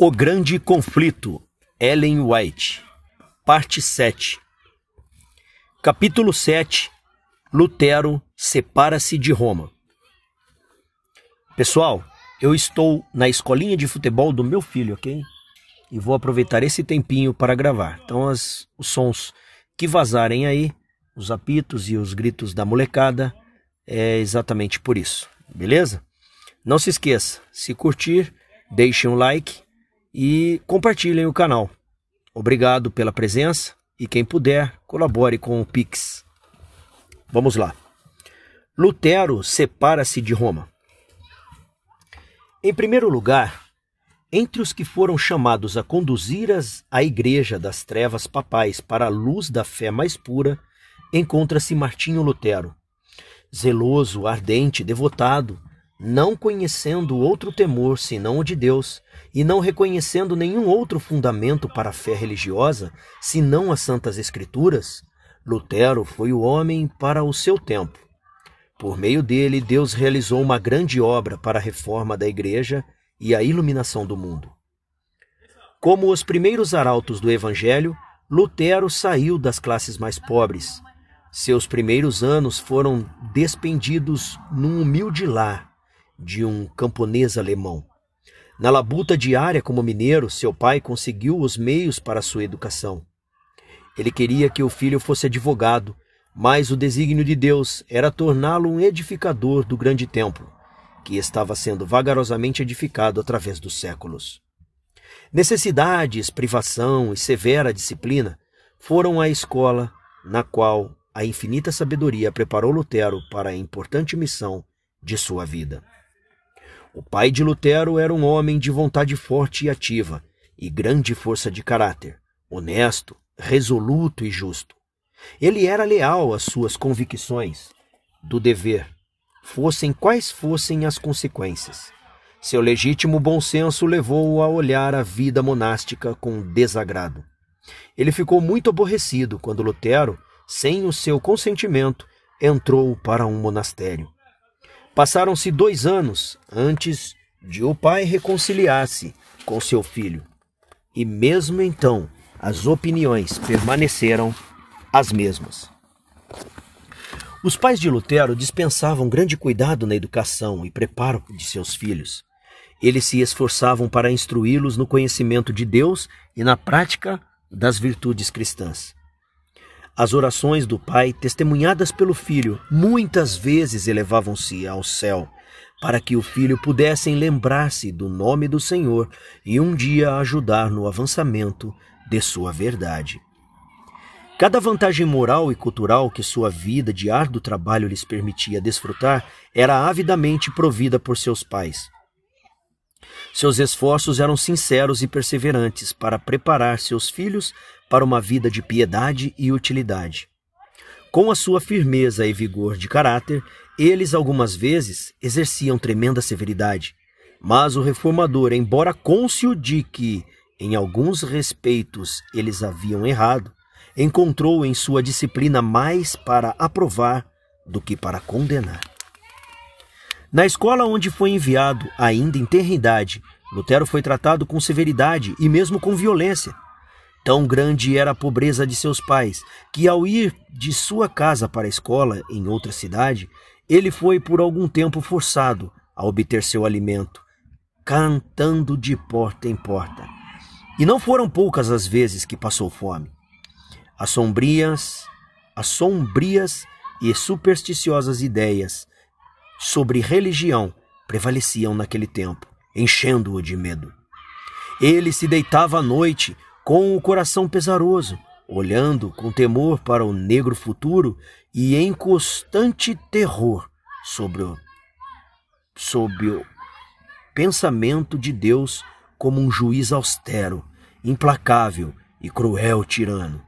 O Grande Conflito, Ellen White, Parte 7 Capítulo 7 Lutero separa-se de Roma. Pessoal, eu estou na escolinha de futebol do meu filho, ok? E vou aproveitar esse tempinho para gravar. Então, as, os sons que vazarem aí, os apitos e os gritos da molecada, é exatamente por isso, beleza? Não se esqueça, se curtir, deixe um like e compartilhem o canal. Obrigado pela presença e quem puder, colabore com o Pix. Vamos lá. Lutero separa-se de Roma. Em primeiro lugar, entre os que foram chamados a conduzir as, a igreja das trevas papais para a luz da fé mais pura, encontra-se Martinho Lutero. Zeloso, ardente, devotado, não conhecendo outro temor senão o de Deus, e não reconhecendo nenhum outro fundamento para a fé religiosa senão as Santas Escrituras, Lutero foi o homem para o seu tempo. Por meio dele, Deus realizou uma grande obra para a reforma da Igreja e a iluminação do mundo. Como os primeiros arautos do Evangelho, Lutero saiu das classes mais pobres. Seus primeiros anos foram despendidos num humilde lar, de um camponês alemão. Na labuta diária como mineiro, seu pai conseguiu os meios para sua educação. Ele queria que o filho fosse advogado, mas o desígnio de Deus era torná-lo um edificador do grande templo, que estava sendo vagarosamente edificado através dos séculos. Necessidades, privação e severa disciplina foram a escola na qual a infinita sabedoria preparou Lutero para a importante missão de sua vida. O pai de Lutero era um homem de vontade forte e ativa, e grande força de caráter, honesto, resoluto e justo. Ele era leal às suas convicções do dever, fossem quais fossem as consequências. Seu legítimo bom senso levou-o a olhar a vida monástica com desagrado. Ele ficou muito aborrecido quando Lutero, sem o seu consentimento, entrou para um monastério. Passaram-se dois anos antes de o pai reconciliar-se com seu filho. E mesmo então, as opiniões permaneceram as mesmas. Os pais de Lutero dispensavam grande cuidado na educação e preparo de seus filhos. Eles se esforçavam para instruí-los no conhecimento de Deus e na prática das virtudes cristãs. As orações do Pai, testemunhadas pelo Filho, muitas vezes elevavam-se ao céu, para que o Filho pudesse lembrar-se do nome do Senhor e um dia ajudar no avançamento de sua verdade. Cada vantagem moral e cultural que sua vida de árduo trabalho lhes permitia desfrutar era avidamente provida por seus pais. Seus esforços eram sinceros e perseverantes para preparar seus filhos para uma vida de piedade e utilidade. Com a sua firmeza e vigor de caráter, eles algumas vezes exerciam tremenda severidade. Mas o reformador, embora cônscio de que, em alguns respeitos, eles haviam errado, encontrou em sua disciplina mais para aprovar do que para condenar. Na escola onde foi enviado, ainda em tenra idade, Lutero foi tratado com severidade e mesmo com violência. Tão grande era a pobreza de seus pais que, ao ir de sua casa para a escola em outra cidade, ele foi por algum tempo forçado a obter seu alimento, cantando de porta em porta. E não foram poucas as vezes que passou fome. As sombrias, as sombrias e supersticiosas ideias sobre religião prevaleciam naquele tempo, enchendo-o de medo. Ele se deitava à noite com o coração pesaroso, olhando com temor para o negro futuro e em constante terror sobre o, sobre o pensamento de Deus como um juiz austero, implacável e cruel tirano,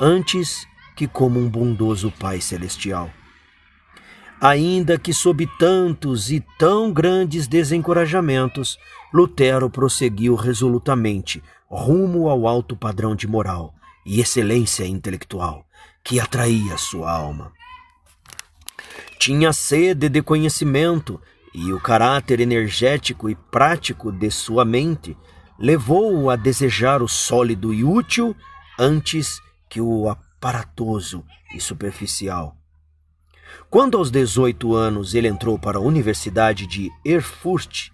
antes que como um bondoso Pai Celestial. Ainda que sob tantos e tão grandes desencorajamentos, Lutero prosseguiu resolutamente rumo ao alto padrão de moral e excelência intelectual que atraía sua alma. Tinha sede de conhecimento e o caráter energético e prático de sua mente levou-o a desejar o sólido e útil antes que o aparatoso e superficial. Quando aos 18 anos ele entrou para a Universidade de Erfurt,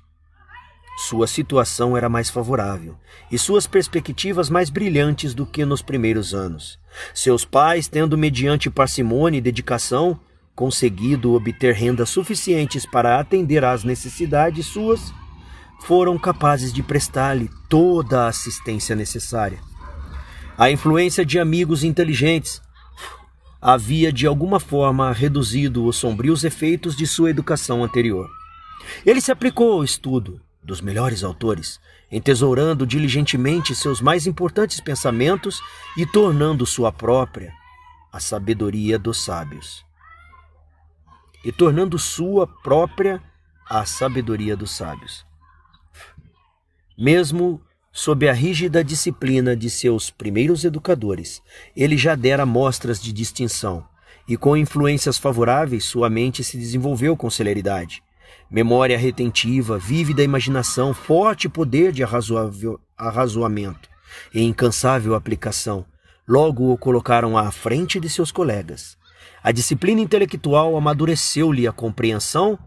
sua situação era mais favorável e suas perspectivas mais brilhantes do que nos primeiros anos. Seus pais, tendo mediante parcimônia e dedicação conseguido obter rendas suficientes para atender às necessidades suas, foram capazes de prestar-lhe toda a assistência necessária. A influência de amigos inteligentes havia de alguma forma reduzido os sombrios efeitos de sua educação anterior. Ele se aplicou ao estudo dos melhores autores, entesourando diligentemente seus mais importantes pensamentos e tornando sua própria a sabedoria dos sábios. E tornando sua própria a sabedoria dos sábios. Mesmo Sob a rígida disciplina de seus primeiros educadores, ele já dera mostras de distinção, e com influências favoráveis sua mente se desenvolveu com celeridade. Memória retentiva, vívida imaginação, forte poder de arrazoamento e incansável aplicação, logo o colocaram à frente de seus colegas. A disciplina intelectual amadureceu-lhe a compreensão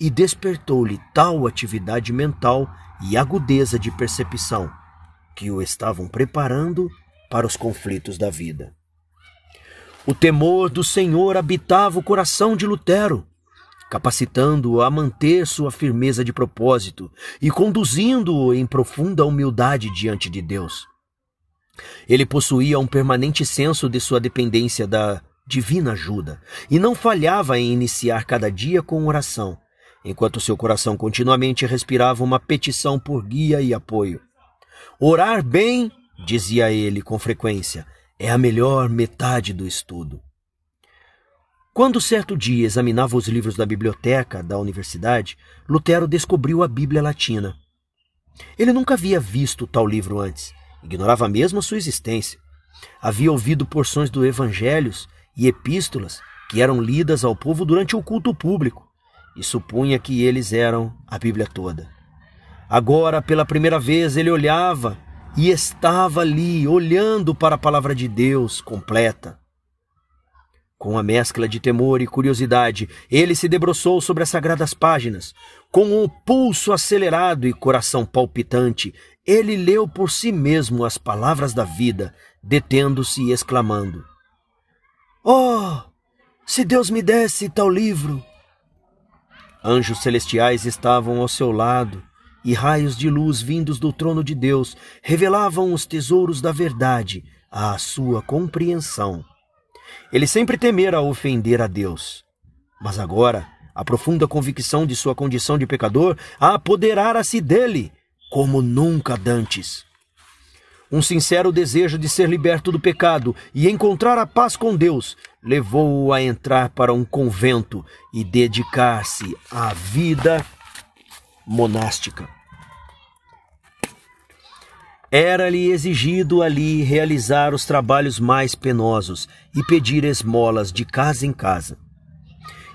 e despertou-lhe tal atividade mental e agudeza de percepção que o estavam preparando para os conflitos da vida. O temor do Senhor habitava o coração de Lutero, capacitando-o a manter sua firmeza de propósito e conduzindo-o em profunda humildade diante de Deus. Ele possuía um permanente senso de sua dependência da divina ajuda e não falhava em iniciar cada dia com oração, enquanto seu coração continuamente respirava uma petição por guia e apoio. Orar bem, dizia ele com frequência, é a melhor metade do estudo. Quando certo dia examinava os livros da biblioteca da universidade, Lutero descobriu a Bíblia Latina. Ele nunca havia visto tal livro antes, ignorava mesmo a sua existência. Havia ouvido porções do evangelhos e epístolas que eram lidas ao povo durante o culto público, e supunha que eles eram a Bíblia toda. Agora, pela primeira vez, ele olhava e estava ali, olhando para a palavra de Deus completa. Com a mescla de temor e curiosidade, ele se debruçou sobre as sagradas páginas. Com um pulso acelerado e coração palpitante, ele leu por si mesmo as palavras da vida, detendo-se e exclamando: Oh, se Deus me desse tal livro! Anjos celestiais estavam ao seu lado e raios de luz vindos do trono de Deus revelavam os tesouros da verdade à sua compreensão. Ele sempre temera ofender a Deus, mas agora a profunda convicção de sua condição de pecador apoderara-se dele como nunca dantes. Um sincero desejo de ser liberto do pecado e encontrar a paz com Deus levou-o a entrar para um convento e dedicar-se à vida monástica. Era-lhe exigido ali realizar os trabalhos mais penosos e pedir esmolas de casa em casa.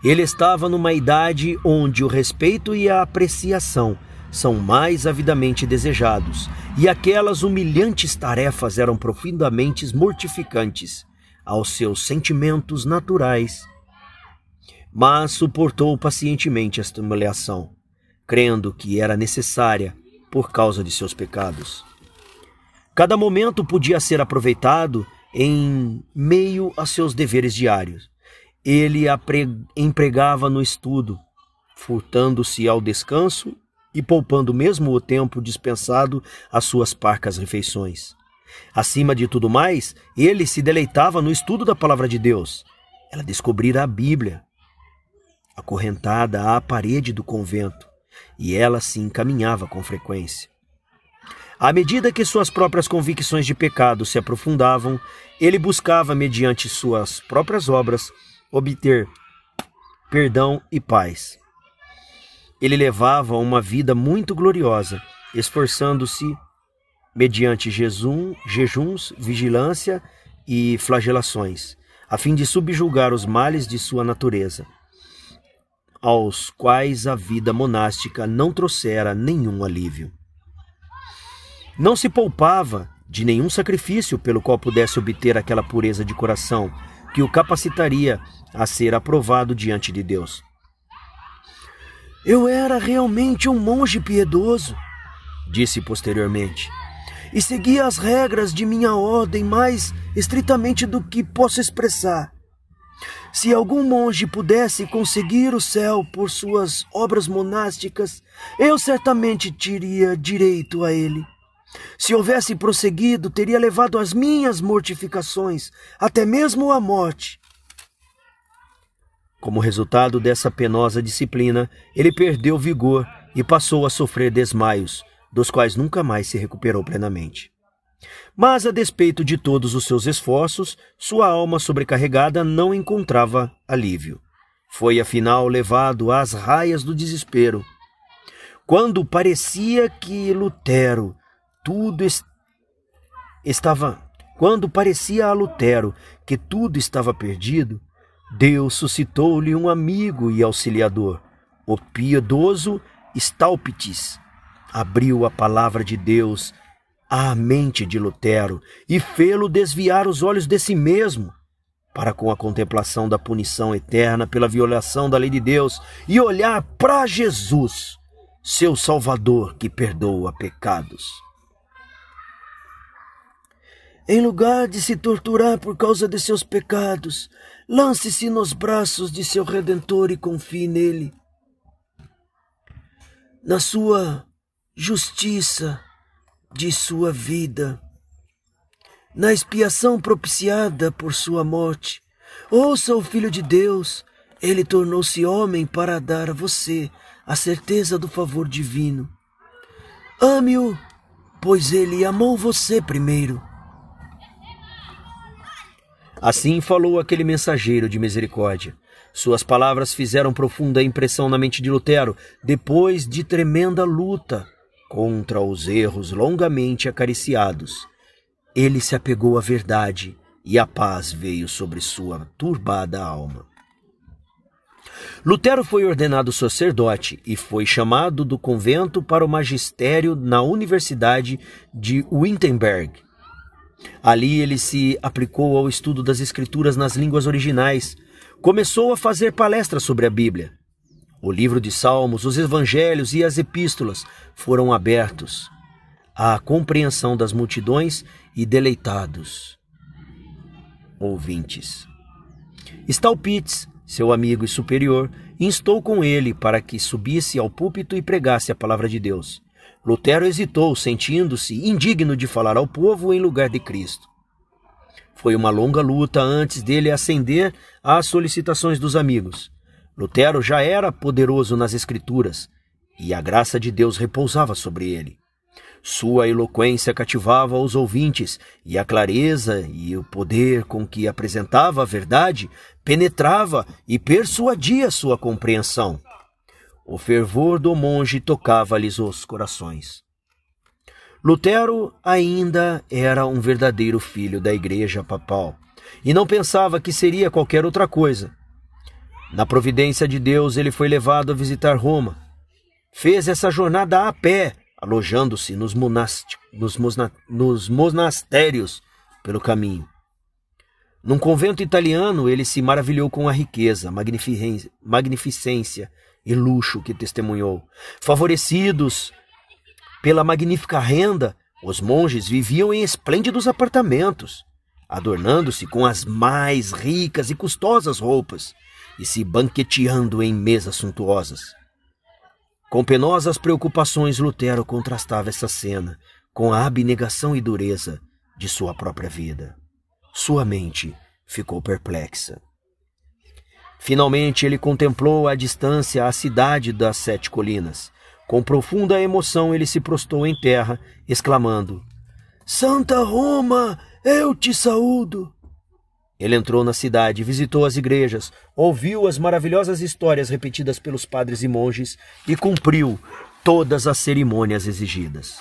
Ele estava numa idade onde o respeito e a apreciação são mais avidamente desejados, e aquelas humilhantes tarefas eram profundamente mortificantes aos seus sentimentos naturais. Mas suportou pacientemente esta humilhação, crendo que era necessária por causa de seus pecados. Cada momento podia ser aproveitado em meio a seus deveres diários. Ele empregava no estudo, furtando-se ao descanso e poupando mesmo o tempo dispensado às suas parcas refeições. Acima de tudo mais, ele se deleitava no estudo da palavra de Deus. Ela descobrira a Bíblia, acorrentada à parede do convento, e ela se encaminhava com frequência. À medida que suas próprias convicções de pecado se aprofundavam, ele buscava, mediante suas próprias obras, obter perdão e paz. Ele levava uma vida muito gloriosa, esforçando-se mediante jejum, jejuns, vigilância e flagelações, a fim de subjugar os males de sua natureza, aos quais a vida monástica não trouxera nenhum alívio. Não se poupava de nenhum sacrifício pelo qual pudesse obter aquela pureza de coração que o capacitaria a ser aprovado diante de Deus. Eu era realmente um monge piedoso, disse posteriormente, e seguia as regras de minha ordem mais estritamente do que posso expressar. Se algum monge pudesse conseguir o céu por suas obras monásticas, eu certamente teria direito a ele. Se houvesse prosseguido, teria levado as minhas mortificações, até mesmo a morte. Como resultado dessa penosa disciplina, ele perdeu vigor e passou a sofrer desmaios, dos quais nunca mais se recuperou plenamente. Mas, a despeito de todos os seus esforços, sua alma sobrecarregada não encontrava alívio. Foi, afinal, levado às raias do desespero. Quando parecia que Lutero tudo est... estava. Quando parecia a Lutero que tudo estava perdido, Deus suscitou-lhe um amigo e auxiliador, o piedoso Staupitz. Abriu a palavra de Deus à mente de Lutero e fê-lo desviar os olhos de si mesmo para com a contemplação da punição eterna pela violação da lei de Deus e olhar para Jesus, seu Salvador que perdoa pecados. Em lugar de se torturar por causa de seus pecados, lance-se nos braços de seu Redentor e confie nele. Na sua justiça de sua vida, na expiação propiciada por sua morte, ouça o Filho de Deus, ele tornou-se homem para dar a você a certeza do favor divino. Ame-o, pois ele amou você primeiro. Assim falou aquele mensageiro de misericórdia. Suas palavras fizeram profunda impressão na mente de Lutero, depois de tremenda luta contra os erros longamente acariciados. Ele se apegou à verdade e a paz veio sobre sua turbada alma. Lutero foi ordenado sacerdote e foi chamado do convento para o magistério na Universidade de Wittenberg Ali ele se aplicou ao estudo das escrituras nas línguas originais. Começou a fazer palestras sobre a Bíblia. O livro de Salmos, os evangelhos e as epístolas foram abertos à compreensão das multidões e deleitados ouvintes. Stalpitz, seu amigo e superior, instou com ele para que subisse ao púlpito e pregasse a palavra de Deus. Lutero hesitou, sentindo-se indigno de falar ao povo em lugar de Cristo. Foi uma longa luta antes dele ascender às solicitações dos amigos. Lutero já era poderoso nas Escrituras e a graça de Deus repousava sobre ele. Sua eloquência cativava os ouvintes e a clareza e o poder com que apresentava a verdade penetrava e persuadia sua compreensão. O fervor do monge tocava-lhes os corações. Lutero ainda era um verdadeiro filho da Igreja Papal e não pensava que seria qualquer outra coisa. Na providência de Deus, ele foi levado a visitar Roma. Fez essa jornada a pé, alojando-se nos, nos, nos monastérios pelo caminho. Num convento italiano, ele se maravilhou com a riqueza, magnificência e luxo que testemunhou. Favorecidos pela magnífica renda, os monges viviam em esplêndidos apartamentos, adornando-se com as mais ricas e custosas roupas e se banqueteando em mesas suntuosas. Com penosas preocupações, Lutero contrastava essa cena com a abnegação e dureza de sua própria vida. Sua mente ficou perplexa. Finalmente ele contemplou à distância a cidade das sete colinas. Com profunda emoção ele se prostou em terra, exclamando: Santa Roma, eu te saúdo! Ele entrou na cidade, visitou as igrejas, ouviu as maravilhosas histórias repetidas pelos padres e monges e cumpriu todas as cerimônias exigidas.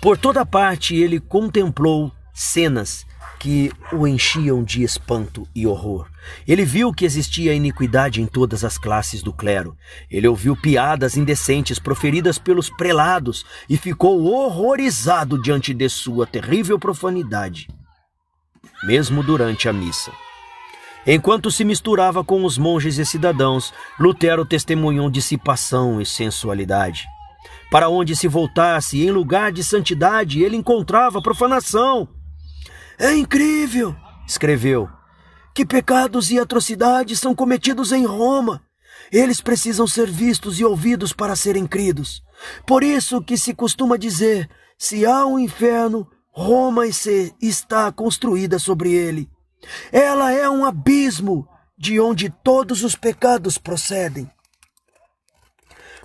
Por toda parte ele contemplou cenas que o enchiam de espanto e horror. Ele viu que existia iniquidade em todas as classes do clero. Ele ouviu piadas indecentes proferidas pelos prelados e ficou horrorizado diante de sua terrível profanidade, mesmo durante a missa. Enquanto se misturava com os monges e cidadãos, Lutero testemunhou dissipação e sensualidade. Para onde se voltasse, em lugar de santidade, ele encontrava profanação. É incrível, escreveu, que pecados e atrocidades são cometidos em Roma. Eles precisam ser vistos e ouvidos para serem cridos. Por isso que se costuma dizer: se há um inferno, Roma está construída sobre ele. Ela é um abismo de onde todos os pecados procedem.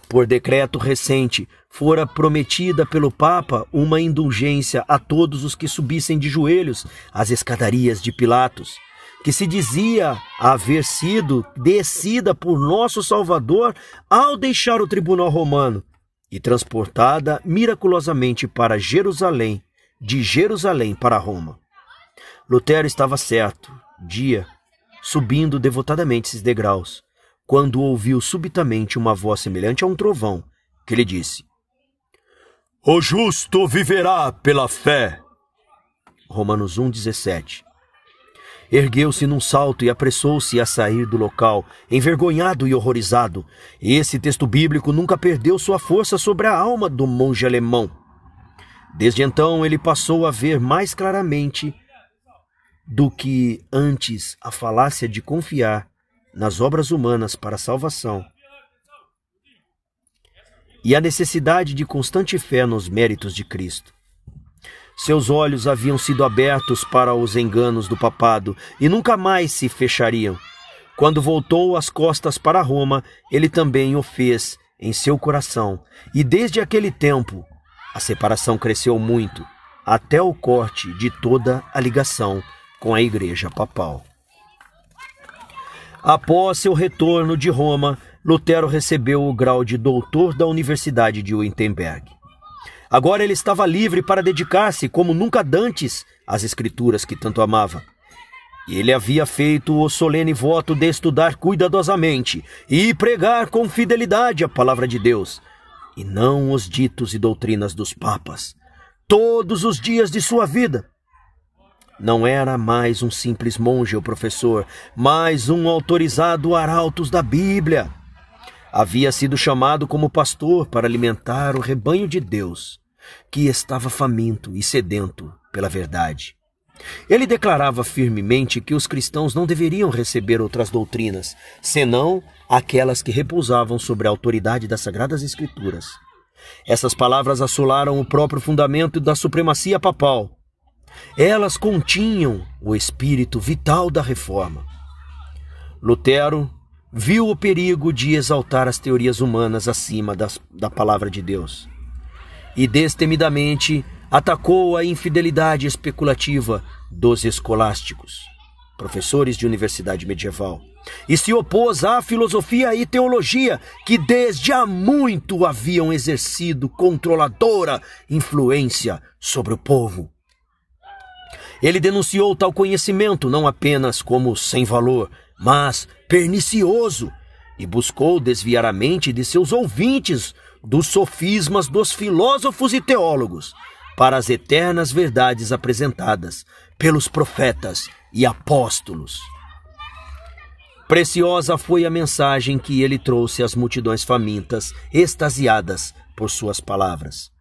Por decreto recente, fora prometida pelo Papa uma indulgência a todos os que subissem de joelhos as escadarias de Pilatos, que se dizia haver sido descida por nosso Salvador ao deixar o tribunal romano e transportada miraculosamente para Jerusalém, de Jerusalém para Roma. Lutero estava certo, dia, subindo devotadamente esses degraus, quando ouviu subitamente uma voz semelhante a um trovão, que lhe disse: o justo viverá pela fé. Romanos 1,17 Ergueu-se num salto e apressou-se a sair do local, envergonhado e horrorizado. Esse texto bíblico nunca perdeu sua força sobre a alma do monge alemão. Desde então, ele passou a ver mais claramente do que antes a falácia de confiar nas obras humanas para a salvação e a necessidade de constante fé nos méritos de Cristo. Seus olhos haviam sido abertos para os enganos do papado e nunca mais se fechariam. Quando voltou as costas para Roma, ele também o fez em seu coração, e desde aquele tempo a separação cresceu muito, até o corte de toda a ligação com a Igreja Papal. Após seu retorno de Roma, Lutero recebeu o grau de doutor da Universidade de Wittenberg. Agora ele estava livre para dedicar-se, como nunca dantes, às escrituras que tanto amava. E ele havia feito o solene voto de estudar cuidadosamente e pregar com fidelidade a palavra de Deus, e não os ditos e doutrinas dos papas, todos os dias de sua vida. Não era mais um simples monge ou professor, mas um autorizado arautos da Bíblia havia sido chamado como pastor para alimentar o rebanho de Deus, que estava faminto e sedento pela verdade. Ele declarava firmemente que os cristãos não deveriam receber outras doutrinas, senão aquelas que repousavam sobre a autoridade das Sagradas Escrituras. Essas palavras assolaram o próprio fundamento da supremacia papal. Elas continham o espírito vital da reforma. Lutero viu o perigo de exaltar as teorias humanas acima das, da palavra de Deus e destemidamente atacou a infidelidade especulativa dos escolásticos, professores de universidade medieval, e se opôs à filosofia e teologia que desde há muito haviam exercido controladora influência sobre o povo. Ele denunciou tal conhecimento não apenas como sem valor, mas pernicioso, e buscou desviar a mente de seus ouvintes dos sofismas dos filósofos e teólogos para as eternas verdades apresentadas pelos profetas e apóstolos. Preciosa foi a mensagem que ele trouxe às multidões famintas, extasiadas por suas palavras.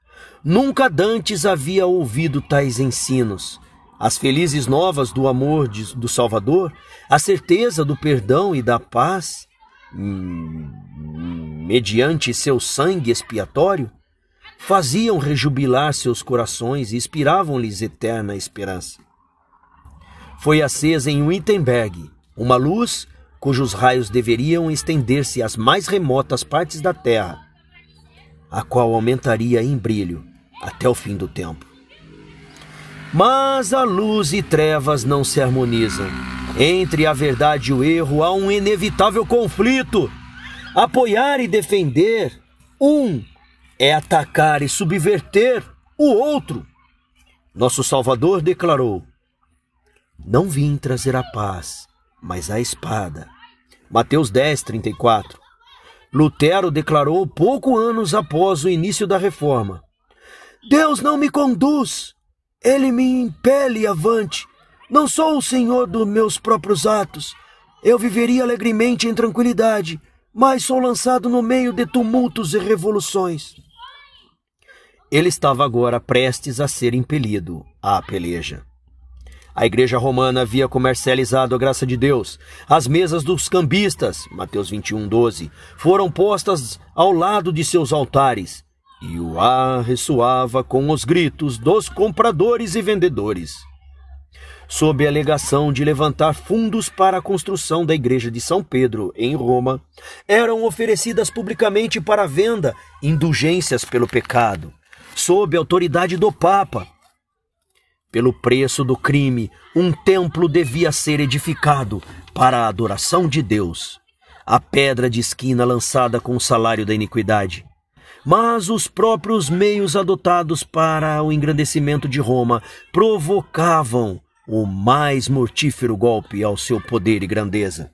Nunca dantes havia ouvido tais ensinos, as felizes novas do amor de, do Salvador, a certeza do perdão e da paz, hum, mediante seu sangue expiatório, faziam rejubilar seus corações e inspiravam-lhes eterna esperança. Foi acesa em Wittenberg uma luz cujos raios deveriam estender-se às mais remotas partes da terra, a qual aumentaria em brilho até o fim do tempo. Mas a luz e trevas não se harmonizam. Entre a verdade e o erro há um inevitável conflito. Apoiar e defender um é atacar e subverter o outro. Nosso Salvador declarou: Não vim trazer a paz, mas a espada. Mateus 10, 34. Lutero declarou pouco anos após o início da reforma: Deus não me conduz, ele me impele avante. Não sou o senhor dos meus próprios atos. Eu viveria alegremente em tranquilidade, mas sou lançado no meio de tumultos e revoluções. Ele estava agora prestes a ser impelido à peleja. A igreja romana havia comercializado a graça de Deus. As mesas dos cambistas, Mateus 21, 12, foram postas ao lado de seus altares e o ar ressoava com os gritos dos compradores e vendedores. Sob a alegação de levantar fundos para a construção da Igreja de São Pedro, em Roma, eram oferecidas publicamente para venda indulgências pelo pecado, sob a autoridade do Papa. Pelo preço do crime, um templo devia ser edificado para a adoração de Deus. A pedra de esquina lançada com o salário da iniquidade mas os próprios meios adotados para o engrandecimento de Roma provocavam o mais mortífero golpe ao seu poder e grandeza.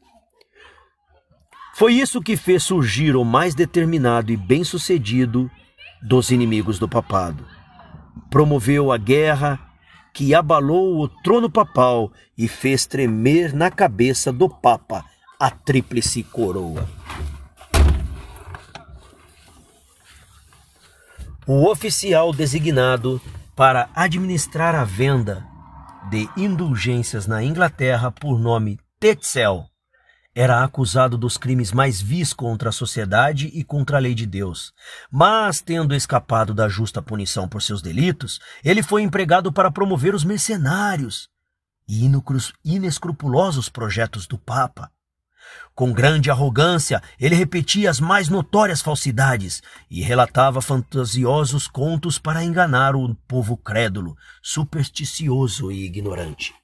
Foi isso que fez surgir o mais determinado e bem-sucedido dos inimigos do papado. Promoveu a guerra que abalou o trono papal e fez tremer na cabeça do papa a tríplice coroa. o oficial designado para administrar a venda de indulgências na Inglaterra por nome Tetzel era acusado dos crimes mais vis contra a sociedade e contra a lei de Deus. Mas, tendo escapado da justa punição por seus delitos, ele foi empregado para promover os mercenários e inescrupulosos projetos do Papa. Com grande arrogância, ele repetia as mais notórias falsidades e relatava fantasiosos contos para enganar o povo crédulo, supersticioso e ignorante.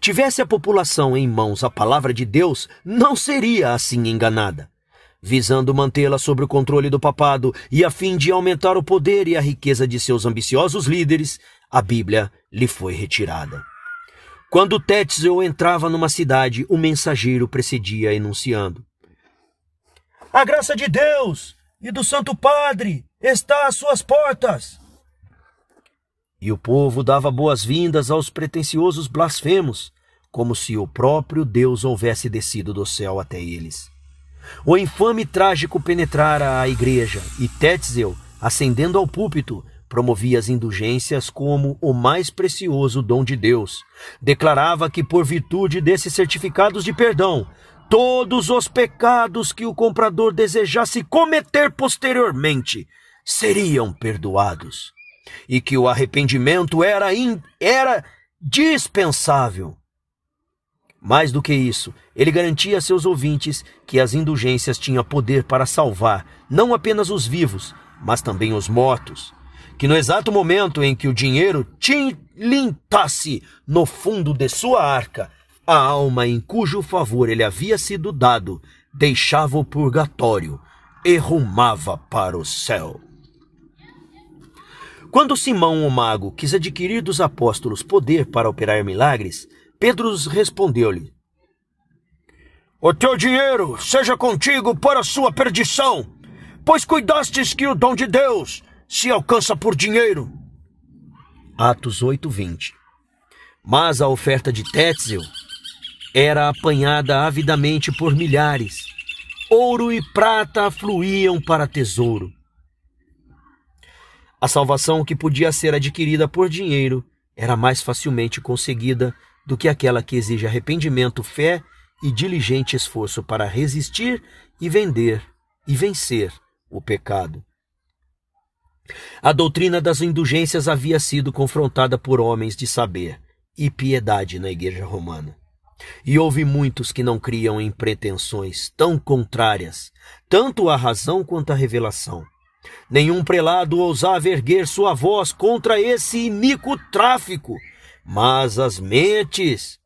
Tivesse a população em mãos a palavra de Deus, não seria assim enganada. Visando mantê-la sob o controle do papado e a fim de aumentar o poder e a riqueza de seus ambiciosos líderes, a Bíblia lhe foi retirada. Quando Tetzel entrava numa cidade, o mensageiro precedia enunciando: A graça de Deus e do Santo Padre está às suas portas. E o povo dava boas-vindas aos pretensiosos blasfemos, como se o próprio Deus houvesse descido do céu até eles. O infame trágico penetrara a igreja e Tetzel, ascendendo ao púlpito, promovia as indulgências como o mais precioso dom de Deus. Declarava que, por virtude desses certificados de perdão, todos os pecados que o comprador desejasse cometer posteriormente seriam perdoados, e que o arrependimento era, in, era dispensável. Mais do que isso, ele garantia a seus ouvintes que as indulgências tinham poder para salvar não apenas os vivos, mas também os mortos que no exato momento em que o dinheiro tilintasse no fundo de sua arca, a alma em cujo favor ele havia sido dado deixava o purgatório e rumava para o céu. Quando Simão o mago quis adquirir dos apóstolos poder para operar milagres, Pedro respondeu-lhe: O teu dinheiro seja contigo para sua perdição, pois cuidastes que o dom de Deus se alcança por dinheiro. Atos 20. Mas a oferta de Tetzel era apanhada avidamente por milhares. Ouro e prata afluíam para tesouro. A salvação que podia ser adquirida por dinheiro era mais facilmente conseguida do que aquela que exige arrependimento, fé e diligente esforço para resistir e vender e vencer o pecado. A doutrina das indulgências havia sido confrontada por homens de saber e piedade na Igreja Romana. E houve muitos que não criam em pretensões tão contrárias, tanto à razão quanto à revelação. Nenhum prelado ousava erguer sua voz contra esse iníquo tráfico, mas as mentes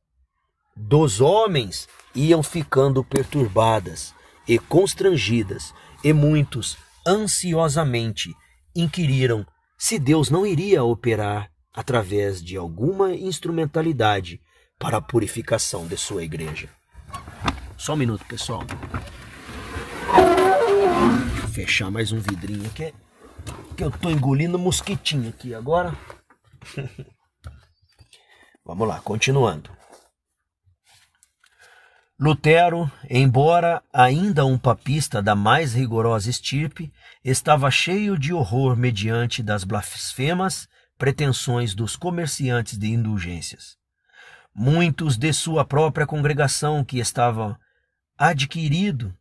dos homens iam ficando perturbadas e constrangidas, e muitos ansiosamente inquiriram se Deus não iria operar através de alguma instrumentalidade para a purificação de sua igreja. Só um minuto, pessoal. fechar mais um vidrinho aqui, que eu tô engolindo mosquitinho aqui agora. Vamos lá, continuando. Lutero, embora ainda um papista da mais rigorosa estirpe, estava cheio de horror mediante das blasfemas pretensões dos comerciantes de indulgências. Muitos de sua própria congregação que estava adquirido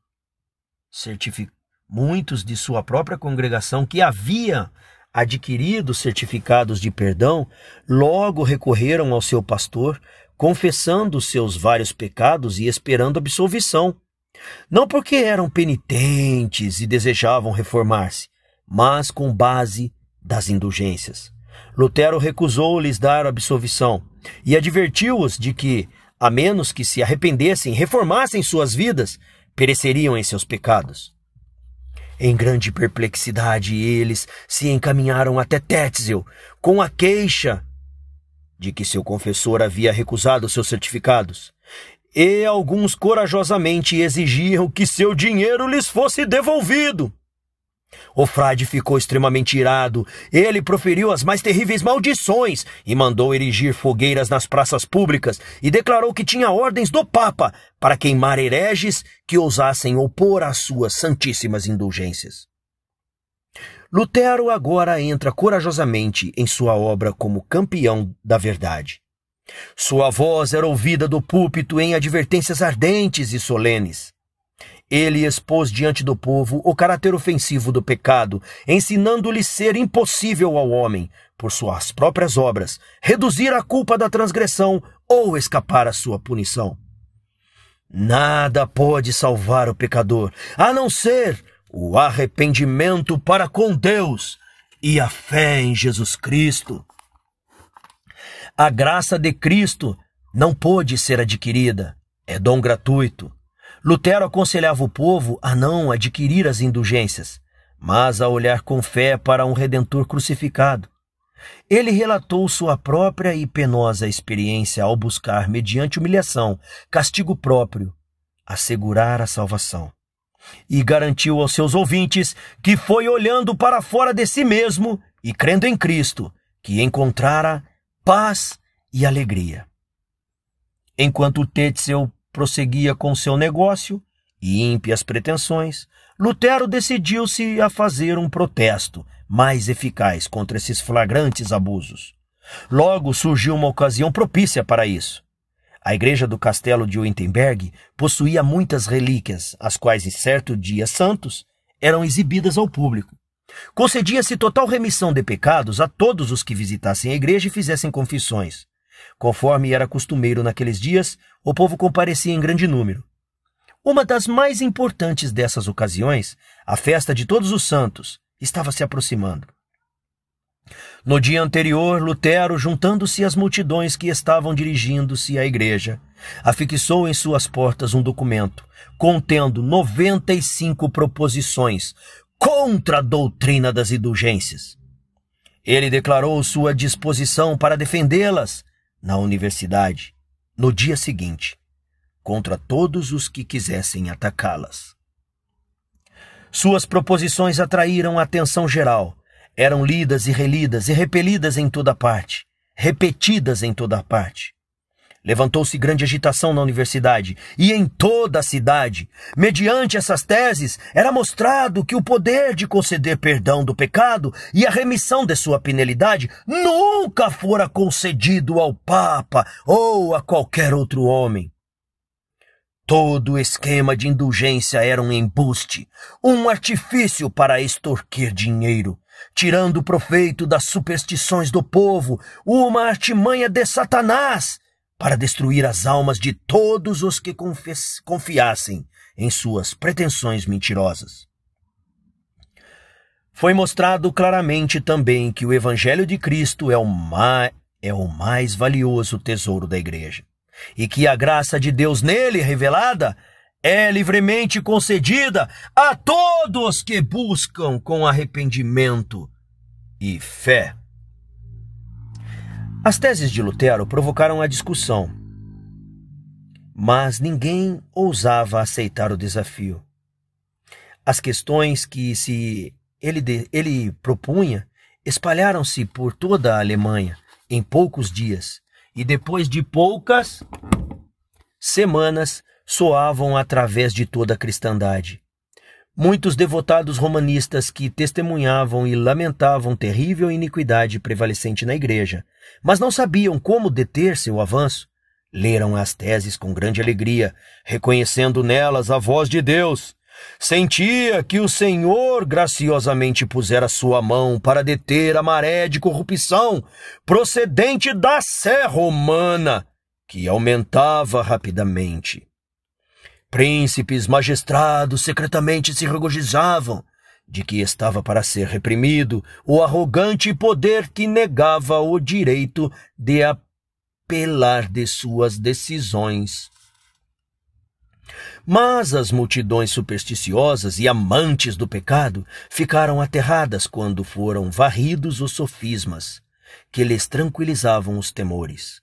certific... muitos de sua própria congregação que havia adquirido certificados de perdão, logo recorreram ao seu pastor, confessando seus vários pecados e esperando absolvição não porque eram penitentes e desejavam reformar-se, mas com base das indulgências. Lutero recusou-lhes dar absolvição e advertiu-os de que, a menos que se arrependessem e reformassem suas vidas, pereceriam em seus pecados. Em grande perplexidade, eles se encaminharam até Tetzel com a queixa de que seu confessor havia recusado seus certificados e alguns corajosamente exigiam que seu dinheiro lhes fosse devolvido. O frade ficou extremamente irado. Ele proferiu as mais terríveis maldições e mandou erigir fogueiras nas praças públicas e declarou que tinha ordens do Papa para queimar hereges que ousassem opor às suas santíssimas indulgências. Lutero agora entra corajosamente em sua obra como campeão da verdade. Sua voz era ouvida do púlpito em advertências ardentes e solenes. Ele expôs diante do povo o caráter ofensivo do pecado, ensinando-lhe ser impossível ao homem, por suas próprias obras, reduzir a culpa da transgressão ou escapar à sua punição. Nada pode salvar o pecador, a não ser o arrependimento para com Deus e a fé em Jesus Cristo. A graça de Cristo não pôde ser adquirida, é dom gratuito. Lutero aconselhava o povo a não adquirir as indulgências, mas a olhar com fé para um redentor crucificado. Ele relatou sua própria e penosa experiência ao buscar, mediante humilhação, castigo próprio, assegurar a salvação. E garantiu aos seus ouvintes que foi olhando para fora de si mesmo e crendo em Cristo que encontrara paz e alegria. Enquanto Tetzel prosseguia com seu negócio e ímpias pretensões, Lutero decidiu-se a fazer um protesto mais eficaz contra esses flagrantes abusos. Logo surgiu uma ocasião propícia para isso. A igreja do castelo de Wittenberg possuía muitas relíquias, as quais em certo dia santos eram exibidas ao público. Concedia-se total remissão de pecados a todos os que visitassem a igreja e fizessem confissões. Conforme era costumeiro naqueles dias, o povo comparecia em grande número. Uma das mais importantes dessas ocasiões, a festa de Todos os Santos, estava se aproximando. No dia anterior, Lutero, juntando-se às multidões que estavam dirigindo-se à igreja, afixou em suas portas um documento contendo 95 proposições contra a doutrina das indulgências. Ele declarou sua disposição para defendê-las na universidade no dia seguinte, contra todos os que quisessem atacá-las. Suas proposições atraíram a atenção geral. Eram lidas e relidas e repelidas em toda parte, repetidas em toda parte. Levantou-se grande agitação na universidade e em toda a cidade. Mediante essas teses, era mostrado que o poder de conceder perdão do pecado e a remissão de sua penalidade nunca fora concedido ao Papa ou a qualquer outro homem. Todo o esquema de indulgência era um embuste, um artifício para extorquir dinheiro, tirando o proveito das superstições do povo, uma artimanha de Satanás para destruir as almas de todos os que confiassem em suas pretensões mentirosas. Foi mostrado claramente também que o Evangelho de Cristo é o, mais é o mais valioso tesouro da Igreja e que a graça de Deus nele revelada é livremente concedida a todos que buscam com arrependimento e fé. As teses de Lutero provocaram a discussão, mas ninguém ousava aceitar o desafio. As questões que se ele, de, ele propunha espalharam-se por toda a Alemanha em poucos dias e depois de poucas semanas soavam através de toda a cristandade. Muitos devotados romanistas que testemunhavam e lamentavam terrível iniquidade prevalecente na igreja, mas não sabiam como deter seu avanço, leram as teses com grande alegria, reconhecendo nelas a voz de Deus. Sentia que o Senhor graciosamente pusera sua mão para deter a maré de corrupção procedente da serra romana, que aumentava rapidamente. Príncipes, magistrados secretamente se regozijavam de que estava para ser reprimido o arrogante poder que negava o direito de apelar de suas decisões. Mas as multidões supersticiosas e amantes do pecado ficaram aterradas quando foram varridos os sofismas, que lhes tranquilizavam os temores.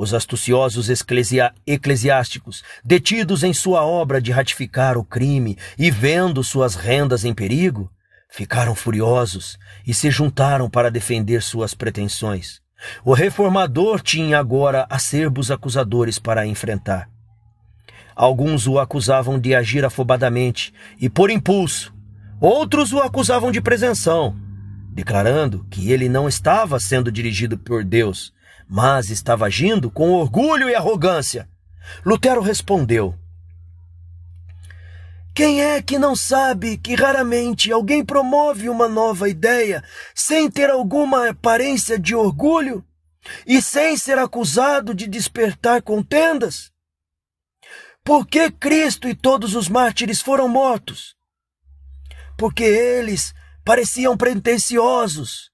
Os astuciosos eclesia eclesiásticos, detidos em sua obra de ratificar o crime e vendo suas rendas em perigo, ficaram furiosos e se juntaram para defender suas pretensões. O reformador tinha agora acerbos acusadores para enfrentar. Alguns o acusavam de agir afobadamente e por impulso, outros o acusavam de presenção, declarando que ele não estava sendo dirigido por Deus, mas estava agindo com orgulho e arrogância. Lutero respondeu: Quem é que não sabe que raramente alguém promove uma nova ideia sem ter alguma aparência de orgulho e sem ser acusado de despertar contendas? Por que Cristo e todos os mártires foram mortos? Porque eles pareciam pretensiosos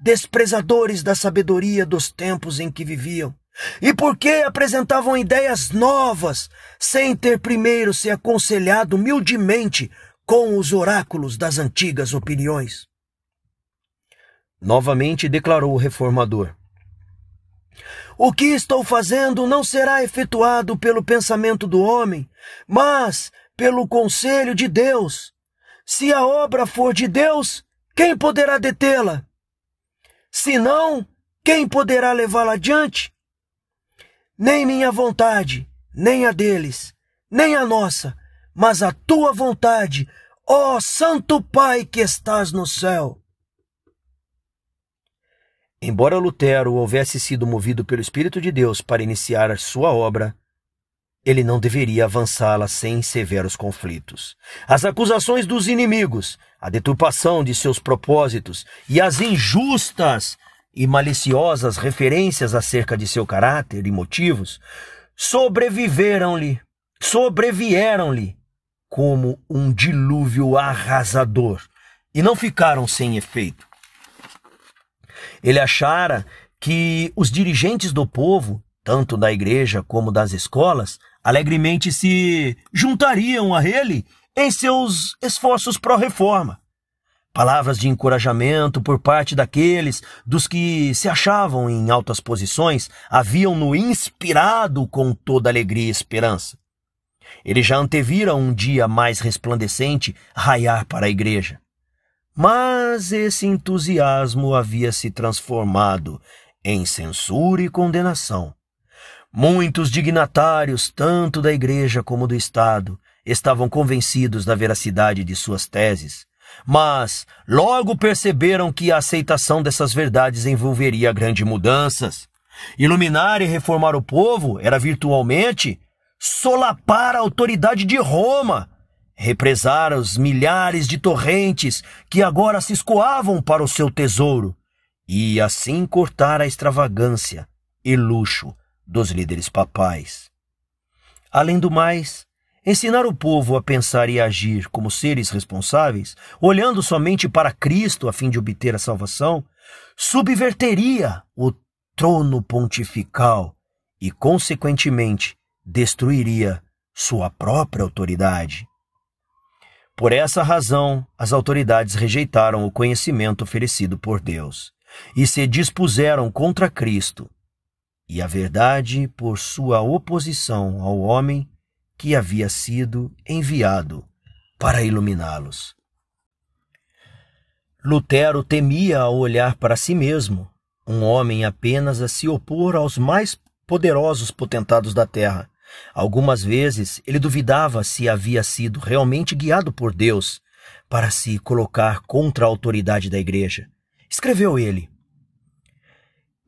desprezadores da sabedoria dos tempos em que viviam. E porque apresentavam ideias novas, sem ter primeiro se aconselhado humildemente com os oráculos das antigas opiniões. Novamente declarou o reformador: O que estou fazendo não será efetuado pelo pensamento do homem, mas pelo conselho de Deus. Se a obra for de Deus, quem poderá detê-la? Senão, quem poderá levá-la adiante? Nem minha vontade, nem a deles, nem a nossa, mas a tua vontade, ó Santo Pai que estás no céu. Embora Lutero houvesse sido movido pelo Espírito de Deus para iniciar a sua obra, ele não deveria avançá-la sem severos conflitos. As acusações dos inimigos, a deturpação de seus propósitos e as injustas e maliciosas referências acerca de seu caráter e motivos sobreviveram-lhe, sobrevieram-lhe como um dilúvio arrasador e não ficaram sem efeito. Ele achara que os dirigentes do povo, tanto da igreja como das escolas, alegremente se juntariam a ele em seus esforços pró-reforma. Palavras de encorajamento por parte daqueles dos que se achavam em altas posições haviam-no inspirado com toda alegria e esperança. Ele já antevira um dia mais resplandecente raiar para a igreja. Mas esse entusiasmo havia se transformado em censura e condenação Muitos dignatários, tanto da Igreja como do Estado, estavam convencidos da veracidade de suas teses, mas logo perceberam que a aceitação dessas verdades envolveria grandes mudanças. Iluminar e reformar o povo era virtualmente solapar a autoridade de Roma, represar os milhares de torrentes que agora se escoavam para o seu tesouro, e assim cortar a extravagância e luxo dos líderes papais. Além do mais, ensinar o povo a pensar e agir como seres responsáveis, olhando somente para Cristo a fim de obter a salvação, subverteria o trono pontifical e, consequentemente, destruiria sua própria autoridade. Por essa razão, as autoridades rejeitaram o conhecimento oferecido por Deus e se dispuseram contra Cristo e a verdade por sua oposição ao homem que havia sido enviado para iluminá-los. Lutero temia ao olhar para si mesmo, um homem apenas a se opor aos mais poderosos potentados da terra. Algumas vezes ele duvidava se havia sido realmente guiado por Deus para se colocar contra a autoridade da igreja. Escreveu ele: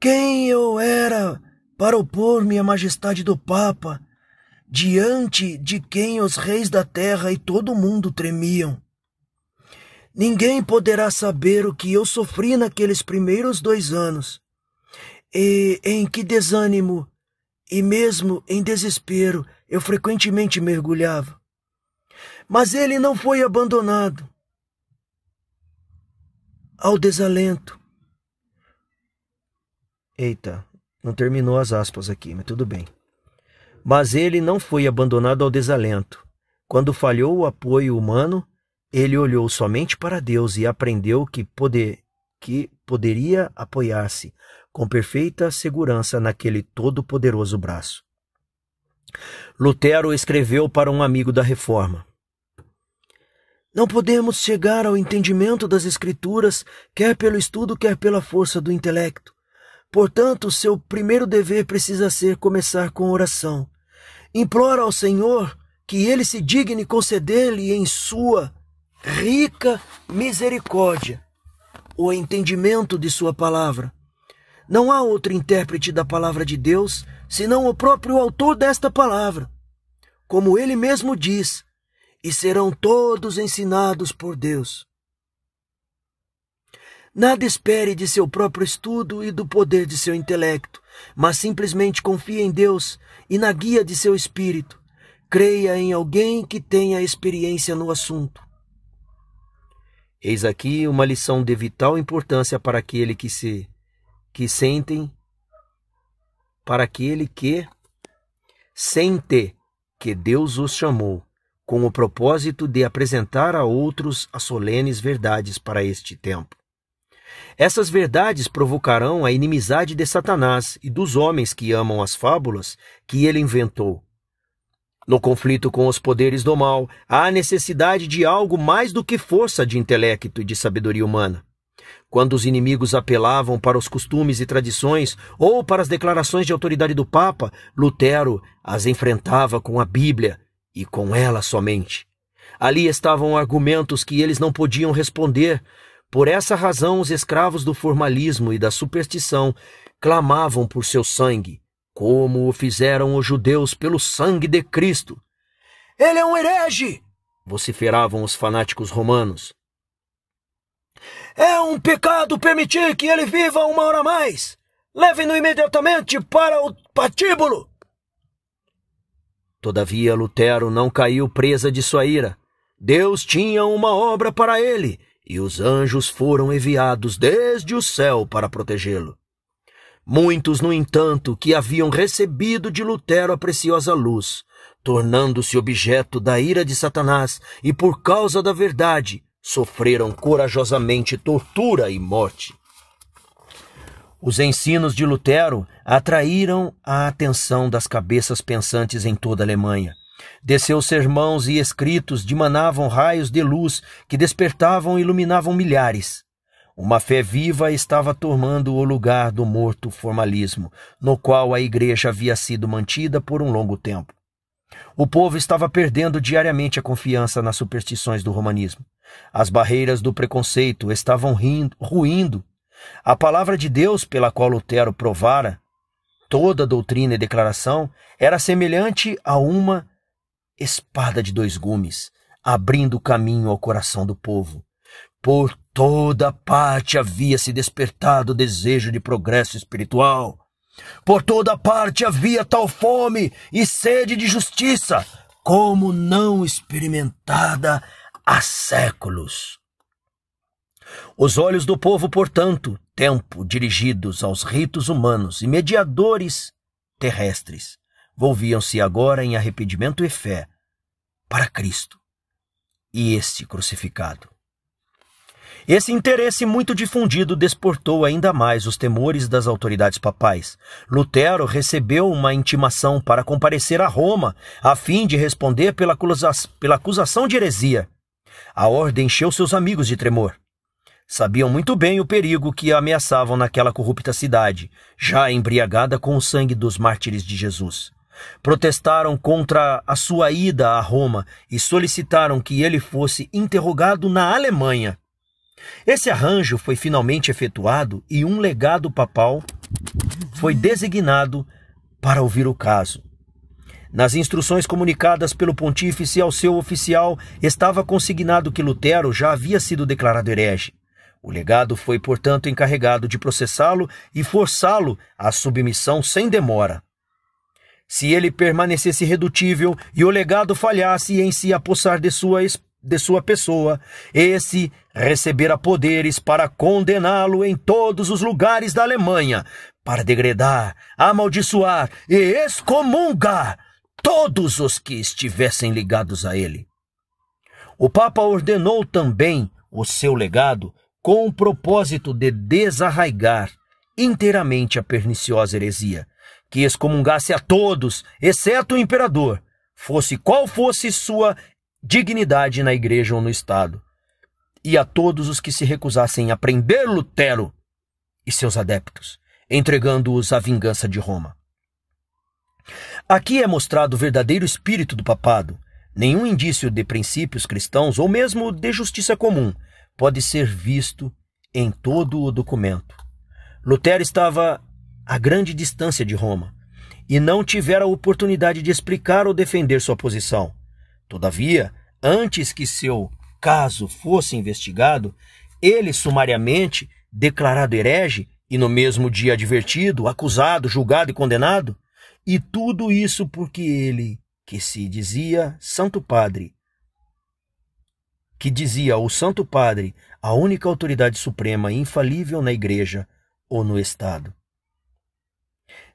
Quem eu era para opor-me à majestade do Papa, diante de quem os reis da terra e todo o mundo tremiam. Ninguém poderá saber o que eu sofri naqueles primeiros dois anos, e em que desânimo e mesmo em desespero eu frequentemente mergulhava. Mas ele não foi abandonado ao desalento. Eita, não terminou as aspas aqui, mas tudo bem. Mas ele não foi abandonado ao desalento. Quando falhou o apoio humano, ele olhou somente para Deus e aprendeu que, poder, que poderia apoiar-se com perfeita segurança naquele todo-poderoso braço. Lutero escreveu para um amigo da Reforma: Não podemos chegar ao entendimento das Escrituras, quer pelo estudo, quer pela força do intelecto. Portanto, seu primeiro dever precisa ser começar com oração. Implora ao Senhor que ele se digne conceder-lhe em sua rica misericórdia o entendimento de sua palavra. Não há outro intérprete da palavra de Deus senão o próprio autor desta palavra. Como ele mesmo diz, e serão todos ensinados por Deus. Nada espere de seu próprio estudo e do poder de seu intelecto, mas simplesmente confie em Deus e na guia de seu espírito. Creia em alguém que tenha experiência no assunto. Eis aqui uma lição de vital importância para aquele que se que sentem para aquele que sente que Deus os chamou com o propósito de apresentar a outros as solenes verdades para este tempo. Essas verdades provocarão a inimizade de Satanás e dos homens que amam as fábulas que ele inventou. No conflito com os poderes do mal, há necessidade de algo mais do que força de intelecto e de sabedoria humana. Quando os inimigos apelavam para os costumes e tradições ou para as declarações de autoridade do Papa, Lutero as enfrentava com a Bíblia e com ela somente. Ali estavam argumentos que eles não podiam responder, por essa razão, os escravos do formalismo e da superstição clamavam por seu sangue, como o fizeram os judeus pelo sangue de Cristo. Ele é um herege! vociferavam os fanáticos romanos. É um pecado permitir que ele viva uma hora mais! Leve-no imediatamente para o patíbulo! Todavia, Lutero não caiu presa de sua ira. Deus tinha uma obra para ele e os anjos foram enviados desde o céu para protegê-lo. Muitos, no entanto, que haviam recebido de Lutero a preciosa luz, tornando-se objeto da ira de Satanás e por causa da verdade, sofreram corajosamente tortura e morte. Os ensinos de Lutero atraíram a atenção das cabeças pensantes em toda a Alemanha de seus sermãos e escritos dimanavam raios de luz que despertavam e iluminavam milhares. Uma fé viva estava tomando o lugar do morto formalismo, no qual a igreja havia sido mantida por um longo tempo. O povo estava perdendo diariamente a confiança nas superstições do romanismo. As barreiras do preconceito estavam rindo, ruindo. A palavra de Deus, pela qual Lutero provara toda doutrina e declaração, era semelhante a uma espada de dois gumes, abrindo caminho ao coração do povo. Por toda parte havia se despertado o desejo de progresso espiritual. Por toda parte havia tal fome e sede de justiça, como não experimentada há séculos. Os olhos do povo, portanto, tempo dirigidos aos ritos humanos e mediadores terrestres, volviam-se agora em arrependimento e fé para Cristo e este crucificado. Esse interesse muito difundido desportou ainda mais os temores das autoridades papais. Lutero recebeu uma intimação para comparecer a Roma, a fim de responder pela, pela acusação de heresia. A ordem encheu seus amigos de tremor. Sabiam muito bem o perigo que ameaçavam naquela corrupta cidade, já embriagada com o sangue dos mártires de Jesus. Protestaram contra a sua ida a Roma e solicitaram que ele fosse interrogado na Alemanha. Esse arranjo foi finalmente efetuado e um legado papal foi designado para ouvir o caso. Nas instruções comunicadas pelo pontífice ao seu oficial, estava consignado que Lutero já havia sido declarado herege. O legado foi, portanto, encarregado de processá-lo e forçá-lo à submissão sem demora. Se ele permanecesse irredutível e o legado falhasse em se apossar de sua de sua pessoa, esse receberá poderes para condená-lo em todos os lugares da Alemanha, para degradar, amaldiçoar e excomungar todos os que estivessem ligados a ele. O Papa ordenou também o seu legado com o propósito de desarraigar inteiramente a perniciosa heresia, que excomungasse a todos, exceto o imperador, fosse qual fosse sua dignidade na igreja ou no Estado, e a todos os que se recusassem a prender Lutero e seus adeptos, entregando-os à vingança de Roma. Aqui é mostrado o verdadeiro espírito do papado. Nenhum indício de princípios cristãos ou mesmo de justiça comum pode ser visto em todo o documento. Lutero estava a grande distância de Roma e não tivera oportunidade de explicar ou defender sua posição. Todavia, antes que seu caso fosse investigado, ele sumariamente declarado herege e no mesmo dia advertido, acusado, julgado e condenado, e tudo isso porque ele, que se dizia Santo Padre, que dizia o Santo Padre, a única autoridade suprema e infalível na Igreja ou no Estado.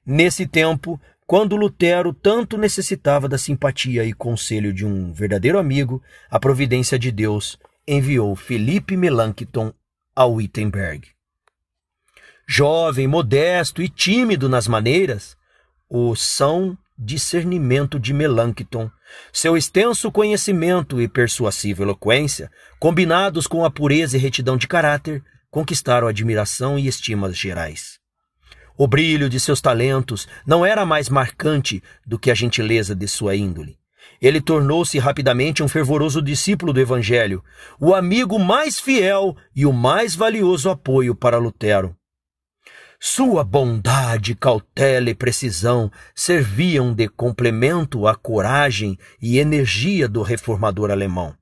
Nesse tempo, quando Lutero tanto necessitava da simpatia e conselho de um verdadeiro amigo, a providência de Deus enviou Felipe Melanchthon a Wittenberg. Jovem, modesto e tímido nas maneiras, o são discernimento de Melanchthon, seu extenso conhecimento e persuasiva eloquência, combinados com a pureza e retidão de caráter, conquistaram admiração e estima gerais. O brilho de seus talentos não era mais marcante do que a gentileza de sua índole. Ele tornou-se rapidamente um fervoroso discípulo do Evangelho, o amigo mais fiel e o mais valioso apoio para Lutero. Sua bondade, cautela e precisão serviam de complemento à coragem e energia do reformador alemão.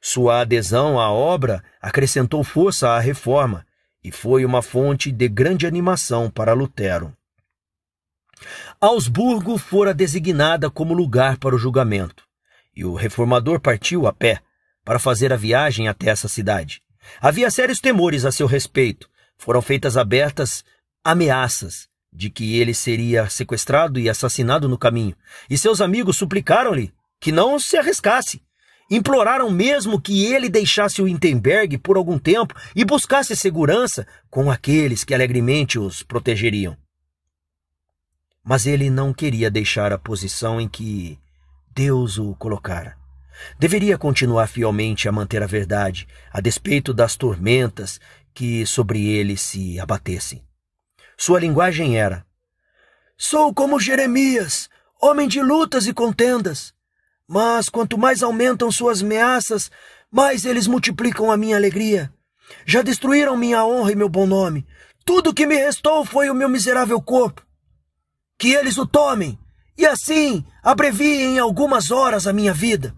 Sua adesão à obra acrescentou força à reforma, e foi uma fonte de grande animação para Lutero. Augsburgo fora designada como lugar para o julgamento, e o reformador partiu a pé para fazer a viagem até essa cidade. Havia sérios temores a seu respeito. Foram feitas abertas ameaças de que ele seria sequestrado e assassinado no caminho, e seus amigos suplicaram-lhe que não se arriscasse. Imploraram mesmo que ele deixasse o Wittenberg por algum tempo e buscasse segurança com aqueles que alegremente os protegeriam. Mas ele não queria deixar a posição em que Deus o colocara. Deveria continuar fielmente a manter a verdade, a despeito das tormentas que sobre ele se abatessem. Sua linguagem era: Sou como Jeremias, homem de lutas e contendas. Mas quanto mais aumentam suas ameaças, mais eles multiplicam a minha alegria. Já destruíram minha honra e meu bom nome. Tudo que me restou foi o meu miserável corpo. Que eles o tomem e assim abreviem algumas horas a minha vida.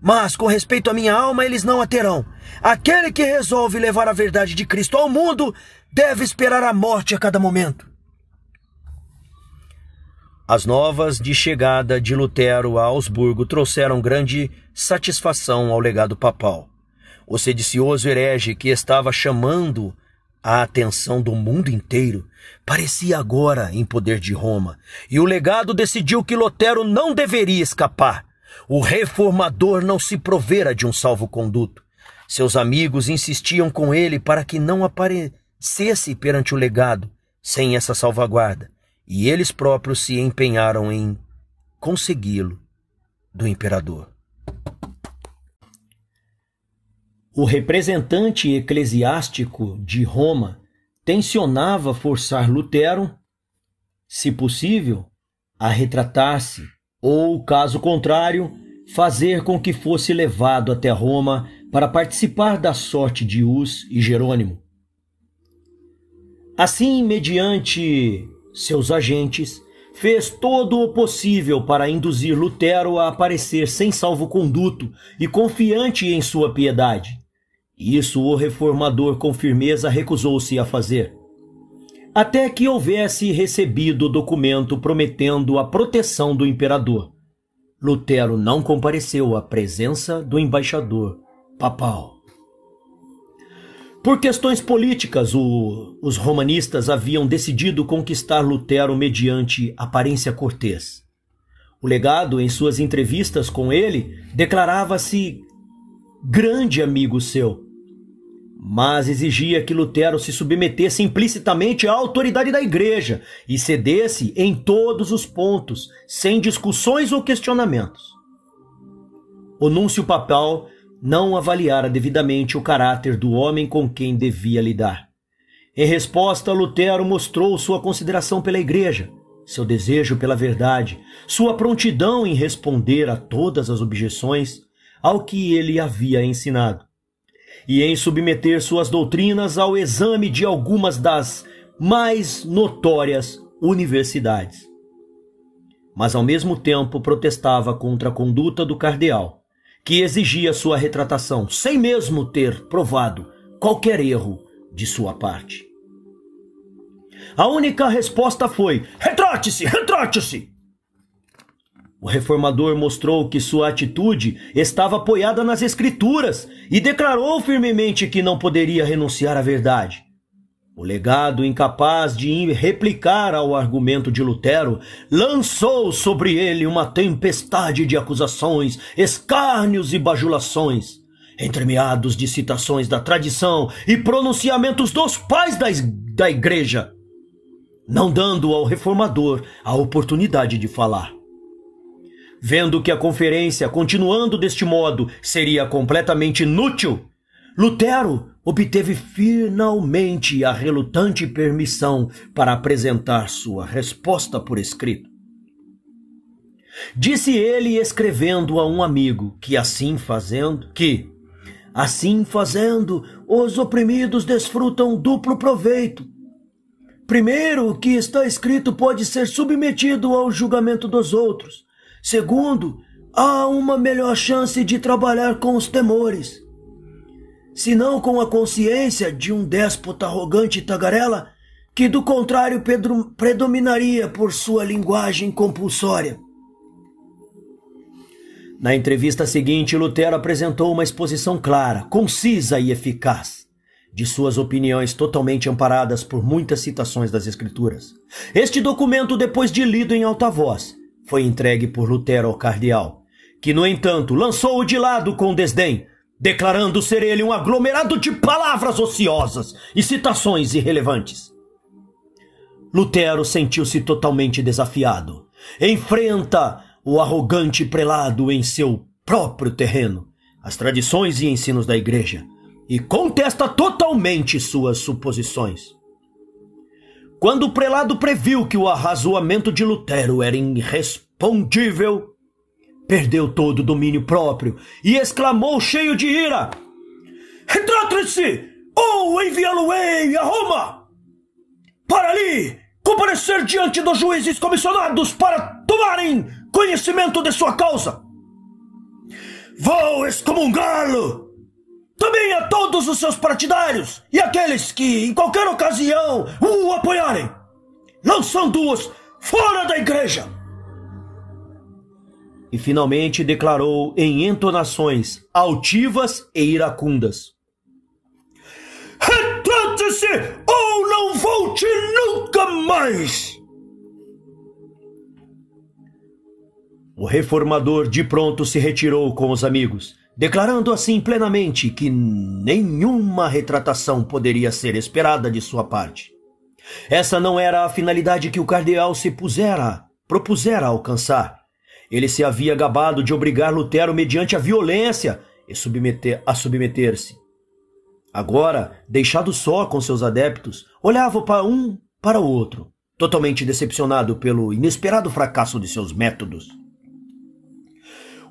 Mas com respeito à minha alma, eles não a terão. Aquele que resolve levar a verdade de Cristo ao mundo deve esperar a morte a cada momento. As novas de chegada de Lutero a Augsburgo trouxeram grande satisfação ao legado papal. O sedicioso herege que estava chamando a atenção do mundo inteiro parecia agora em poder de Roma, e o legado decidiu que Lutero não deveria escapar. O reformador não se provera de um salvo-conduto. Seus amigos insistiam com ele para que não aparecesse perante o legado sem essa salvaguarda e eles próprios se empenharam em consegui-lo do imperador. O representante eclesiástico de Roma tensionava forçar Lutero, se possível, a retratar-se, ou, caso contrário, fazer com que fosse levado até Roma para participar da sorte de Hus e Jerônimo. Assim, mediante seus agentes, fez todo o possível para induzir Lutero a aparecer sem salvo-conduto e confiante em sua piedade. Isso o reformador com firmeza recusou-se a fazer. Até que houvesse recebido o documento prometendo a proteção do imperador. Lutero não compareceu à presença do embaixador papal. Por questões políticas, o, os romanistas haviam decidido conquistar Lutero mediante aparência cortês. O legado, em suas entrevistas com ele, declarava-se grande amigo seu, mas exigia que Lutero se submetesse implicitamente à autoridade da Igreja e cedesse em todos os pontos, sem discussões ou questionamentos. O núncio papal não avaliara devidamente o caráter do homem com quem devia lidar. Em resposta, Lutero mostrou sua consideração pela Igreja, seu desejo pela verdade, sua prontidão em responder a todas as objeções ao que ele havia ensinado, e em submeter suas doutrinas ao exame de algumas das mais notórias universidades. Mas ao mesmo tempo protestava contra a conduta do cardeal, que exigia sua retratação, sem mesmo ter provado qualquer erro de sua parte. A única resposta foi: retrate-se, retrate-se! O reformador mostrou que sua atitude estava apoiada nas Escrituras e declarou firmemente que não poderia renunciar à verdade. O legado incapaz de replicar ao argumento de Lutero lançou sobre ele uma tempestade de acusações, escárnios e bajulações, entremeados de citações da tradição e pronunciamentos dos pais da, da igreja, não dando ao reformador a oportunidade de falar. Vendo que a conferência, continuando deste modo, seria completamente inútil, Lutero obteve finalmente a relutante permissão para apresentar sua resposta por escrito. Disse ele escrevendo a um amigo que assim fazendo, que assim fazendo, os oprimidos desfrutam duplo proveito. Primeiro, o que está escrito pode ser submetido ao julgamento dos outros. Segundo, há uma melhor chance de trabalhar com os temores senão com a consciência de um déspota arrogante e tagarela, que do contrário Pedro predominaria por sua linguagem compulsória. Na entrevista seguinte, Lutero apresentou uma exposição clara, concisa e eficaz de suas opiniões totalmente amparadas por muitas citações das Escrituras. Este documento, depois de lido em alta voz, foi entregue por Lutero ao cardeal, que, no entanto, lançou-o de lado com desdém, declarando ser ele um aglomerado de palavras ociosas e citações irrelevantes. Lutero sentiu-se totalmente desafiado. Enfrenta o arrogante prelado em seu próprio terreno, as tradições e ensinos da igreja, e contesta totalmente suas suposições. Quando o prelado previu que o arrazoamento de Lutero era irrespondível, perdeu todo o domínio próprio e exclamou cheio de ira: Retrate-se! Ou enviá-lo-ei a Roma! Para ali comparecer diante dos juízes comissionados para tomarem conhecimento de sua causa. Vou excomungá-lo! Também a todos os seus partidários e aqueles que, em qualquer ocasião, o apoiarem, lançando-os fora da igreja! e finalmente declarou em entonações altivas e iracundas: Retrata-se ou não volte nunca mais! O reformador de pronto se retirou com os amigos, declarando assim plenamente que nenhuma retratação poderia ser esperada de sua parte. Essa não era a finalidade que o cardeal se pusera, propusera alcançar. Ele se havia gabado de obrigar Lutero mediante a violência e submeter, a submeter-se. Agora, deixado só com seus adeptos, olhava para um para o outro, totalmente decepcionado pelo inesperado fracasso de seus métodos.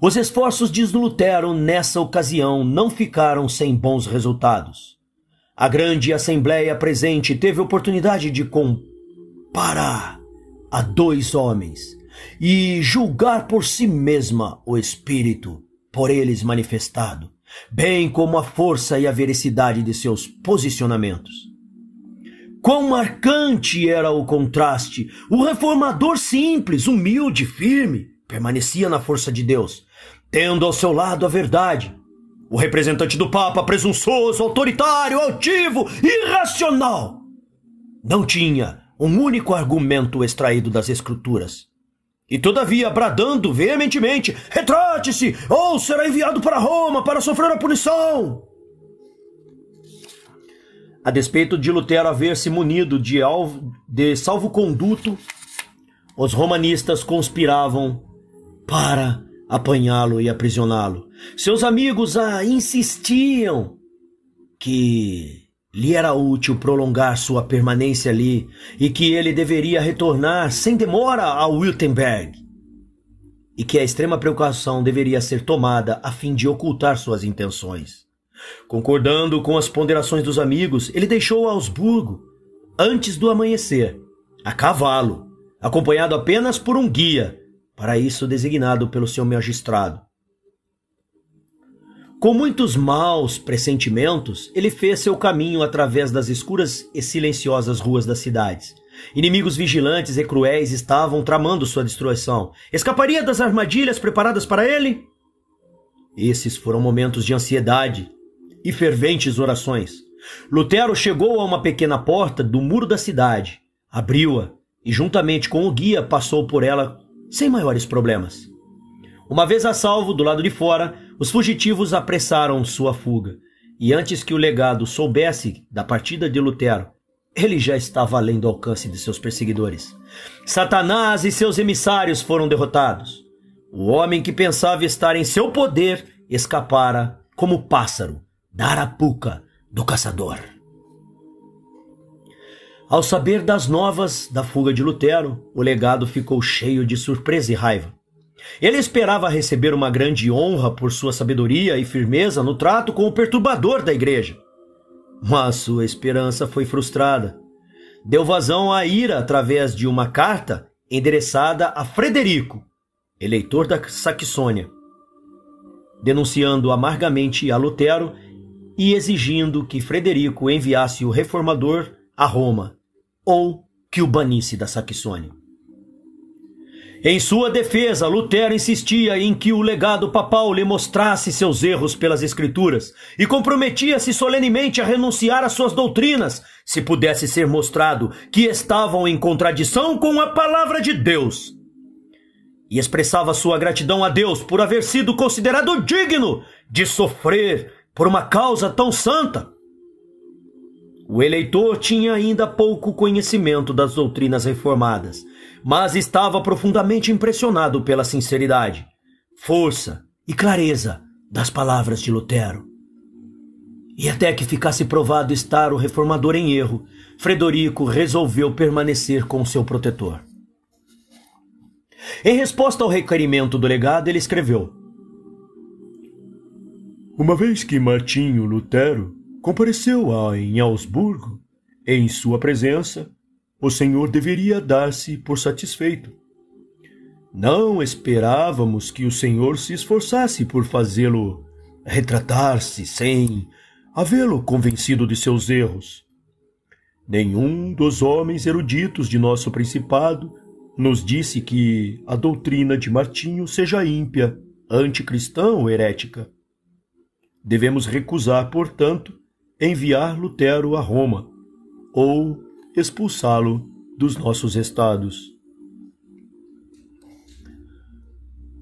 Os esforços de Lutero nessa ocasião não ficaram sem bons resultados. A grande assembleia presente teve oportunidade de comparar a dois homens e julgar por si mesma o espírito por eles manifestado, bem como a força e a veracidade de seus posicionamentos. Quão marcante era o contraste! O reformador simples, humilde, firme, permanecia na força de Deus, tendo ao seu lado a verdade. O representante do Papa, presunçoso, autoritário, altivo, irracional, não tinha um único argumento extraído das Escrituras e todavia, bradando veementemente: Retrate-se, ou será enviado para Roma para sofrer a punição. A despeito de Lutero haver-se munido de, alvo, de salvo-conduto, os romanistas conspiravam para apanhá-lo e aprisioná-lo. Seus amigos ah, insistiam que lhe era útil prolongar sua permanência ali e que ele deveria retornar sem demora a Württemberg e que a extrema precaução deveria ser tomada a fim de ocultar suas intenções. Concordando com as ponderações dos amigos, ele deixou Augsburgo antes do amanhecer, a cavalo, acompanhado apenas por um guia, para isso designado pelo seu magistrado, com muitos maus pressentimentos, ele fez seu caminho através das escuras e silenciosas ruas das cidades. Inimigos vigilantes e cruéis estavam tramando sua destruição. Escaparia das armadilhas preparadas para ele? Esses foram momentos de ansiedade e ferventes orações. Lutero chegou a uma pequena porta do muro da cidade, abriu-a e, juntamente com o guia, passou por ela sem maiores problemas. Uma vez a salvo, do lado de fora, os fugitivos apressaram sua fuga, e antes que o legado soubesse da partida de Lutero, ele já estava além do alcance de seus perseguidores. Satanás e seus emissários foram derrotados. O homem que pensava estar em seu poder escapara como pássaro da arapuca do caçador. Ao saber das novas da fuga de Lutero, o legado ficou cheio de surpresa e raiva. Ele esperava receber uma grande honra por sua sabedoria e firmeza no trato com o perturbador da igreja. Mas sua esperança foi frustrada. Deu vazão à ira através de uma carta endereçada a Frederico, eleitor da Saxônia, denunciando amargamente a Lutero e exigindo que Frederico enviasse o reformador a Roma ou que o banisse da Saxônia. Em sua defesa, Lutero insistia em que o legado papal lhe mostrasse seus erros pelas Escrituras e comprometia-se solenemente a renunciar às suas doutrinas, se pudesse ser mostrado que estavam em contradição com a palavra de Deus. E expressava sua gratidão a Deus por haver sido considerado digno de sofrer por uma causa tão santa. O eleitor tinha ainda pouco conhecimento das doutrinas reformadas mas estava profundamente impressionado pela sinceridade, força e clareza das palavras de Lutero. E até que ficasse provado estar o reformador em erro, Frederico resolveu permanecer com seu protetor. Em resposta ao requerimento do legado, ele escreveu: Uma vez que Martinho Lutero compareceu a, em Augsburgo, em sua presença, o Senhor deveria dar-se por satisfeito. Não esperávamos que o Senhor se esforçasse por fazê-lo retratar-se sem havê-lo convencido de seus erros. Nenhum dos homens eruditos de nosso principado nos disse que a doutrina de Martinho seja ímpia, anticristã ou herética. Devemos recusar, portanto, enviar Lutero a Roma, ou expulsá-lo dos nossos estados.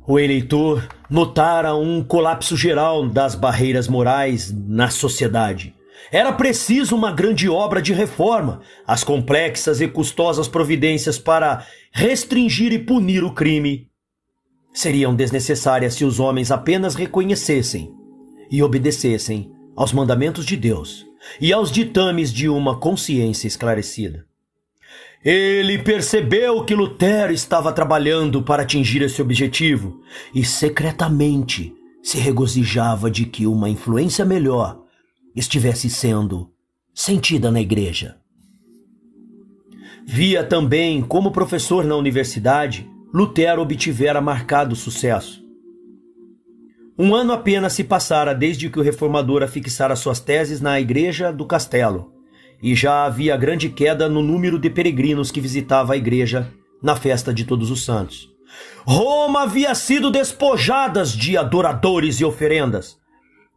O eleitor notara um colapso geral das barreiras morais na sociedade. Era preciso uma grande obra de reforma, as complexas e custosas providências para restringir e punir o crime seriam desnecessárias se os homens apenas reconhecessem e obedecessem aos mandamentos de Deus e aos ditames de uma consciência esclarecida. Ele percebeu que Lutero estava trabalhando para atingir esse objetivo e secretamente se regozijava de que uma influência melhor estivesse sendo sentida na igreja. Via também como professor na universidade, Lutero obtivera marcado sucesso. Um ano apenas se passara desde que o reformador afixara suas teses na igreja do castelo, e já havia grande queda no número de peregrinos que visitava a igreja na festa de Todos os Santos. Roma havia sido despojadas de adoradores e oferendas,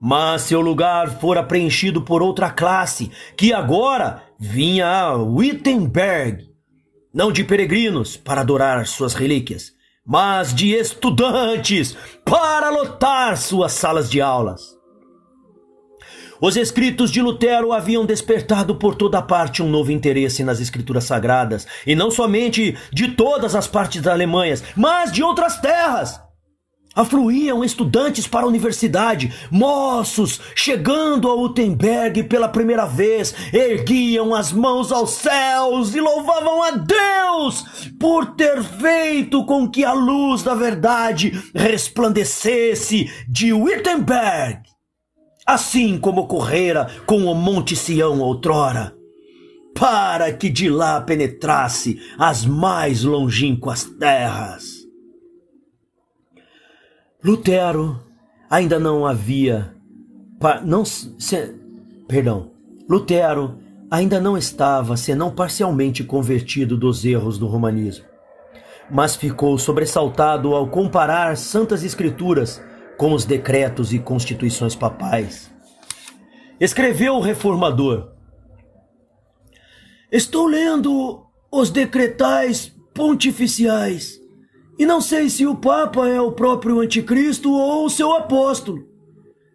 mas seu lugar fora preenchido por outra classe, que agora vinha a Wittenberg, não de peregrinos para adorar suas relíquias, mas de estudantes para lotar suas salas de aulas. Os escritos de Lutero haviam despertado por toda parte um novo interesse nas escrituras sagradas, e não somente de todas as partes da Alemanha, mas de outras terras. Afluíam estudantes para a universidade, moços chegando a Utenberg pela primeira vez, erguiam as mãos aos céus e louvavam a Deus por ter feito com que a luz da verdade resplandecesse de Wittenberg, assim como ocorrera com o Monte Sião outrora, para que de lá penetrasse as mais longínquas terras. Lutero ainda não havia não se, perdão, Lutero ainda não estava, senão parcialmente convertido dos erros do romanismo, mas ficou sobressaltado ao comparar santas escrituras com os decretos e constituições papais. Escreveu o reformador: Estou lendo os decretais pontificiais e não sei se o Papa é o próprio Anticristo ou o seu apóstolo.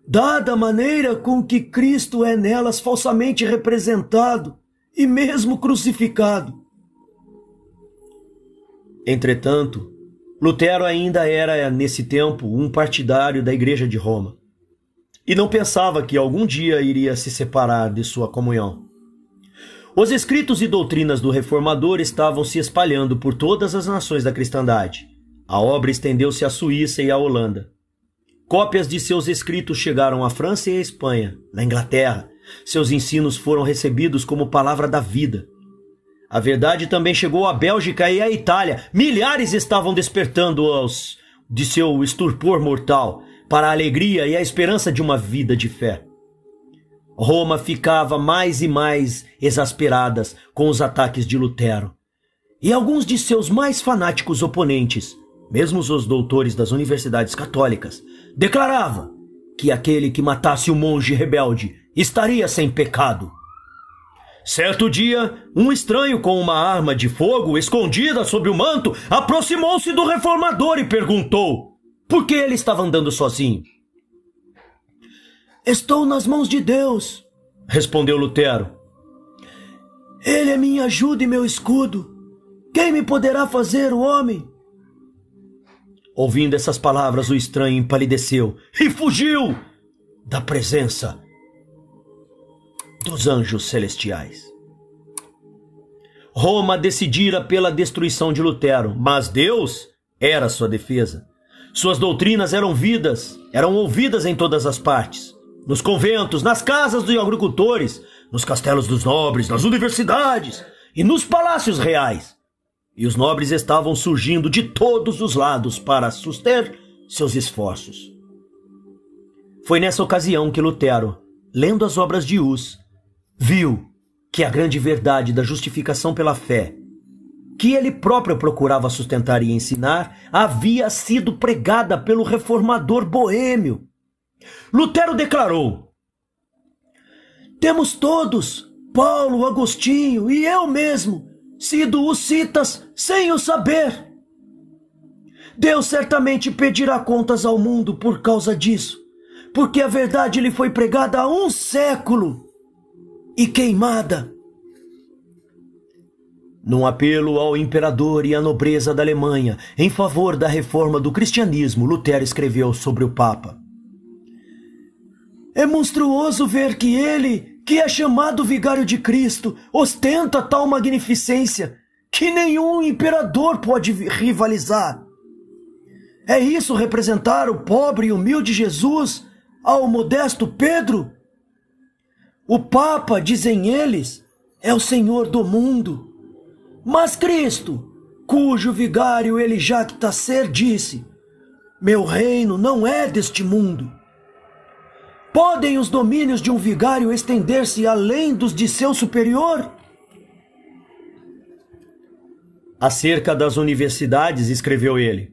Dada a maneira com que Cristo é nelas falsamente representado e mesmo crucificado. Entretanto, Lutero ainda era, nesse tempo, um partidário da Igreja de Roma e não pensava que algum dia iria se separar de sua comunhão. Os escritos e doutrinas do reformador estavam se espalhando por todas as nações da cristandade. A obra estendeu-se à Suíça e à Holanda. Cópias de seus escritos chegaram à França e à Espanha, na Inglaterra. Seus ensinos foram recebidos como palavra da vida. A verdade também chegou à Bélgica e à Itália. Milhares estavam despertando aos de seu estupor mortal para a alegria e a esperança de uma vida de fé. Roma ficava mais e mais exasperadas com os ataques de Lutero. E alguns de seus mais fanáticos oponentes, mesmo os doutores das universidades católicas, declaravam que aquele que matasse o monge rebelde estaria sem pecado. Certo dia, um estranho com uma arma de fogo escondida sob o manto aproximou-se do reformador e perguntou por que ele estava andando sozinho. Estou nas mãos de Deus, respondeu Lutero. Ele é minha ajuda e meu escudo. Quem me poderá fazer o homem? Ouvindo essas palavras, o estranho empalideceu e fugiu da presença dos anjos celestiais. Roma decidira pela destruição de Lutero, mas Deus era sua defesa. Suas doutrinas eram vidas, eram ouvidas em todas as partes nos conventos, nas casas dos agricultores, nos castelos dos nobres, nas universidades e nos palácios reais. E os nobres estavam surgindo de todos os lados para suster seus esforços. Foi nessa ocasião que Lutero, lendo as obras de Hus, viu que a grande verdade da justificação pela fé, que ele próprio procurava sustentar e ensinar, havia sido pregada pelo reformador boêmio Lutero declarou: Temos todos, Paulo, Agostinho e eu mesmo, sido os citas sem o saber. Deus certamente pedirá contas ao mundo por causa disso, porque a verdade lhe foi pregada há um século e queimada. Num apelo ao imperador e à nobreza da Alemanha em favor da reforma do cristianismo, Lutero escreveu sobre o Papa. É monstruoso ver que ele, que é chamado Vigário de Cristo, ostenta tal magnificência que nenhum imperador pode rivalizar. É isso representar o pobre e humilde Jesus ao modesto Pedro? O Papa, dizem eles, é o Senhor do mundo. Mas Cristo, cujo vigário ele jacta ser, disse: Meu reino não é deste mundo. Podem os domínios de um vigário estender-se além dos de seu superior? Acerca das universidades, escreveu ele.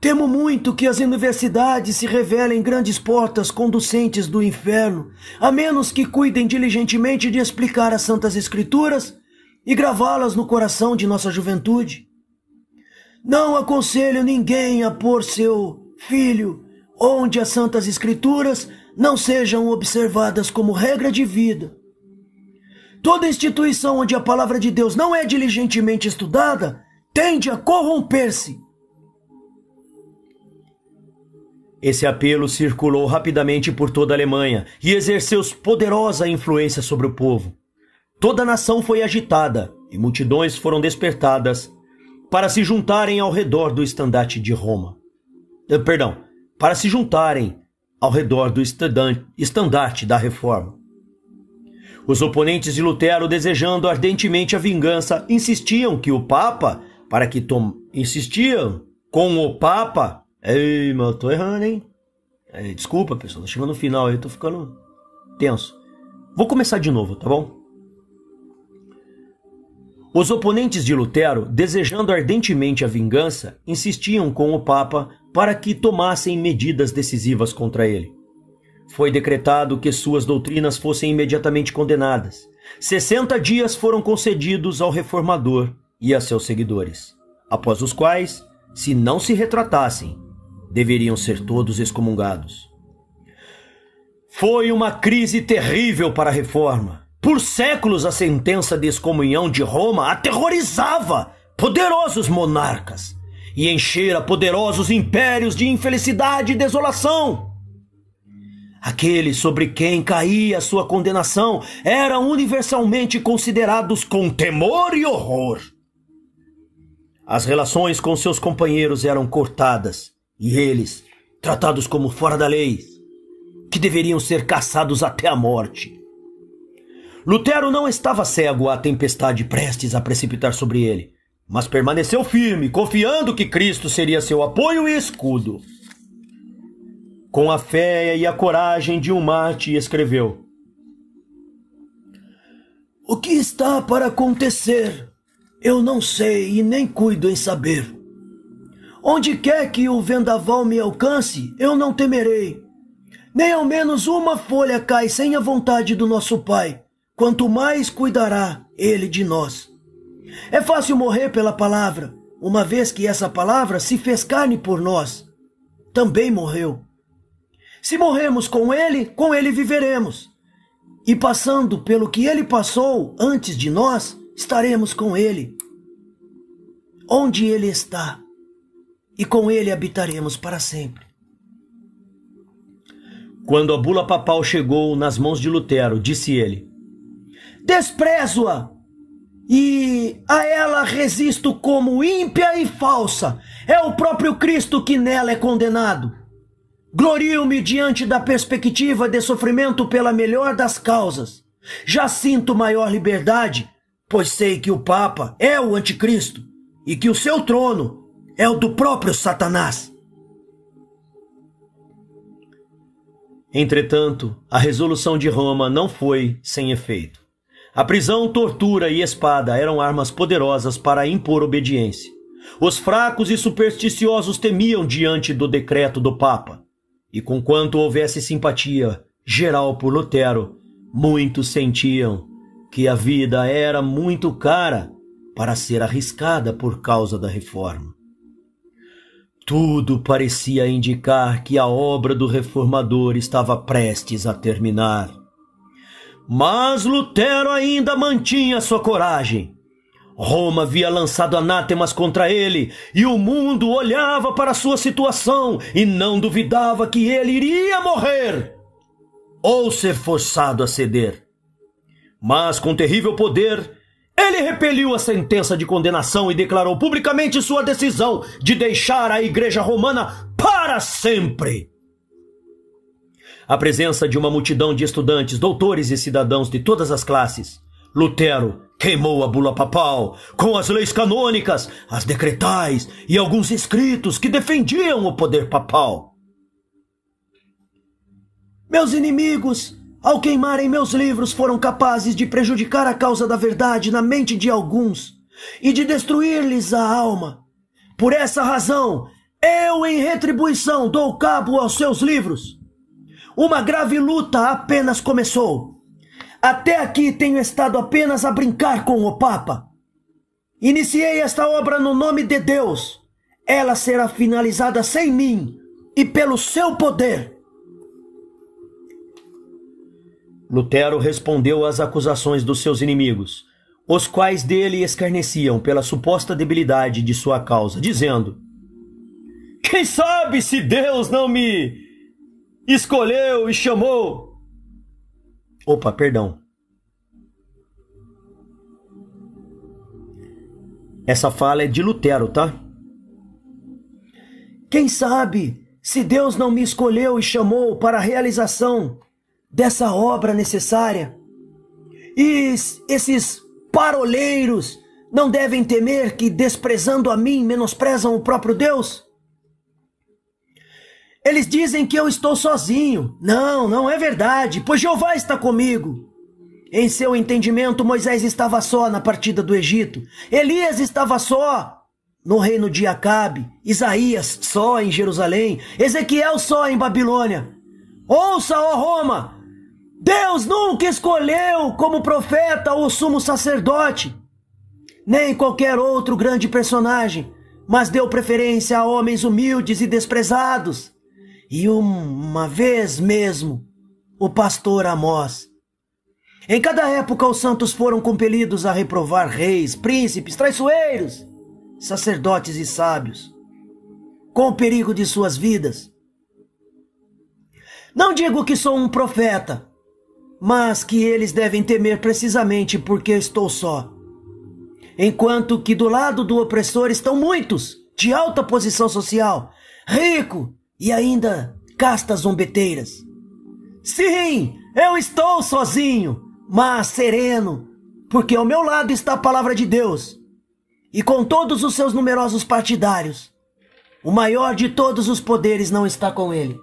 Temo muito que as universidades se revelem grandes portas conducentes do inferno, a menos que cuidem diligentemente de explicar as Santas Escrituras e gravá-las no coração de nossa juventude. Não aconselho ninguém a pôr seu filho onde as Santas Escrituras não sejam observadas como regra de vida. Toda instituição onde a palavra de Deus não é diligentemente estudada tende a corromper-se. Esse apelo circulou rapidamente por toda a Alemanha e exerceu poderosa influência sobre o povo. Toda a nação foi agitada e multidões foram despertadas para se juntarem ao redor do estandarte de Roma. Eh, perdão, para se juntarem ao redor do estandarte da reforma. Os oponentes de Lutero, desejando ardentemente a vingança, insistiam que o Papa, para que tom... insistiam com o Papa. Ei, mano, tô errando, hein? Ei, desculpa, pessoal, tô chegando no final aí, tô ficando tenso. Vou começar de novo, tá bom? Os oponentes de Lutero, desejando ardentemente a vingança, insistiam com o Papa para que tomassem medidas decisivas contra ele. Foi decretado que suas doutrinas fossem imediatamente condenadas. 60 dias foram concedidos ao reformador e a seus seguidores, após os quais, se não se retratassem, deveriam ser todos excomungados. Foi uma crise terrível para a reforma. Por séculos, a sentença de excomunhão de Roma aterrorizava poderosos monarcas e enchera poderosos impérios de infelicidade e desolação. Aqueles sobre quem caía sua condenação eram universalmente considerados com temor e horror. As relações com seus companheiros eram cortadas e eles tratados como fora da lei, que deveriam ser caçados até a morte. Lutero não estava cego à tempestade prestes a precipitar sobre ele mas permaneceu firme, confiando que Cristo seria seu apoio e escudo. Com a fé e a coragem de um mate, escreveu: O que está para acontecer? Eu não sei e nem cuido em saber. Onde quer que o vendaval me alcance, eu não temerei. Nem ao menos uma folha cai sem a vontade do nosso Pai, quanto mais cuidará Ele de nós. É fácil morrer pela palavra, uma vez que essa palavra se fez carne por nós. Também morreu. Se morremos com ele, com ele viveremos. E passando pelo que ele passou antes de nós, estaremos com ele. Onde ele está, e com ele habitaremos para sempre. Quando a bula papal chegou nas mãos de Lutero, disse ele: Desprezo-a! E a ela resisto como ímpia e falsa. É o próprio Cristo que nela é condenado. Glorio-me diante da perspectiva de sofrimento pela melhor das causas. Já sinto maior liberdade, pois sei que o Papa é o Anticristo e que o seu trono é o do próprio Satanás. Entretanto, a resolução de Roma não foi sem efeito. A prisão, tortura e espada eram armas poderosas para impor obediência. Os fracos e supersticiosos temiam diante do decreto do Papa. E conquanto houvesse simpatia geral por Lutero, muitos sentiam que a vida era muito cara para ser arriscada por causa da reforma. Tudo parecia indicar que a obra do reformador estava prestes a terminar. Mas Lutero ainda mantinha sua coragem. Roma havia lançado anátemas contra ele e o mundo olhava para sua situação e não duvidava que ele iria morrer ou ser forçado a ceder. Mas com terrível poder, ele repeliu a sentença de condenação e declarou publicamente sua decisão de deixar a Igreja Romana para sempre a presença de uma multidão de estudantes, doutores e cidadãos de todas as classes. Lutero queimou a bula papal com as leis canônicas, as decretais e alguns escritos que defendiam o poder papal. Meus inimigos, ao queimarem meus livros, foram capazes de prejudicar a causa da verdade na mente de alguns e de destruir-lhes a alma. Por essa razão, eu, em retribuição, dou cabo aos seus livros. Uma grave luta apenas começou. Até aqui tenho estado apenas a brincar com o Papa. Iniciei esta obra no nome de Deus. Ela será finalizada sem mim e pelo seu poder. Lutero respondeu às acusações dos seus inimigos, os quais dele escarneciam pela suposta debilidade de sua causa, dizendo: Quem sabe se Deus não me escolheu e chamou. Opa, perdão. Essa fala é de Lutero, tá? Quem sabe se Deus não me escolheu e chamou para a realização dessa obra necessária? E esses paroleiros não devem temer que, desprezando a mim, menosprezam o próprio Deus? Eles dizem que eu estou sozinho. Não, não é verdade, pois Jeová está comigo. Em seu entendimento, Moisés estava só na partida do Egito. Elias estava só no reino de Acabe. Isaías só em Jerusalém. Ezequiel só em Babilônia. Ouça, ó Roma! Deus nunca escolheu como profeta ou sumo sacerdote, nem qualquer outro grande personagem, mas deu preferência a homens humildes e desprezados. E uma vez mesmo, o pastor Amós. Em cada época, os santos foram compelidos a reprovar reis, príncipes, traiçoeiros, sacerdotes e sábios, com o perigo de suas vidas. Não digo que sou um profeta, mas que eles devem temer precisamente porque estou só. Enquanto que do lado do opressor estão muitos de alta posição social, rico, e ainda castas zombeteiras. Sim, eu estou sozinho, mas sereno, porque ao meu lado está a palavra de Deus. E com todos os seus numerosos partidários, o maior de todos os poderes não está com ele.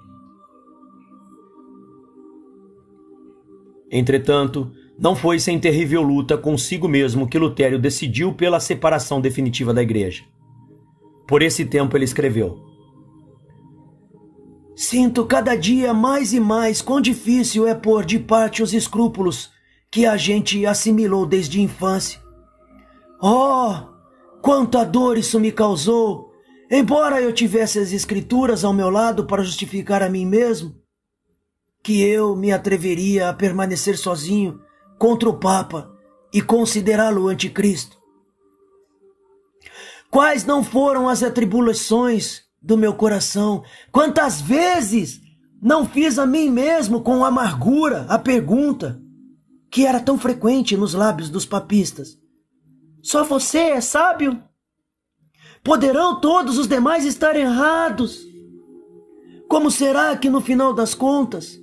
Entretanto, não foi sem terrível luta consigo mesmo que Lutério decidiu pela separação definitiva da igreja. Por esse tempo ele escreveu: Sinto cada dia mais e mais quão difícil é pôr de parte os escrúpulos que a gente assimilou desde a infância. Oh, quanta dor isso me causou! Embora eu tivesse as escrituras ao meu lado para justificar a mim mesmo, que eu me atreveria a permanecer sozinho contra o Papa e considerá-lo anticristo. Quais não foram as atribulações do meu coração. Quantas vezes não fiz a mim mesmo com amargura a pergunta que era tão frequente nos lábios dos papistas: Só você é sábio? Poderão todos os demais estar errados? Como será que no final das contas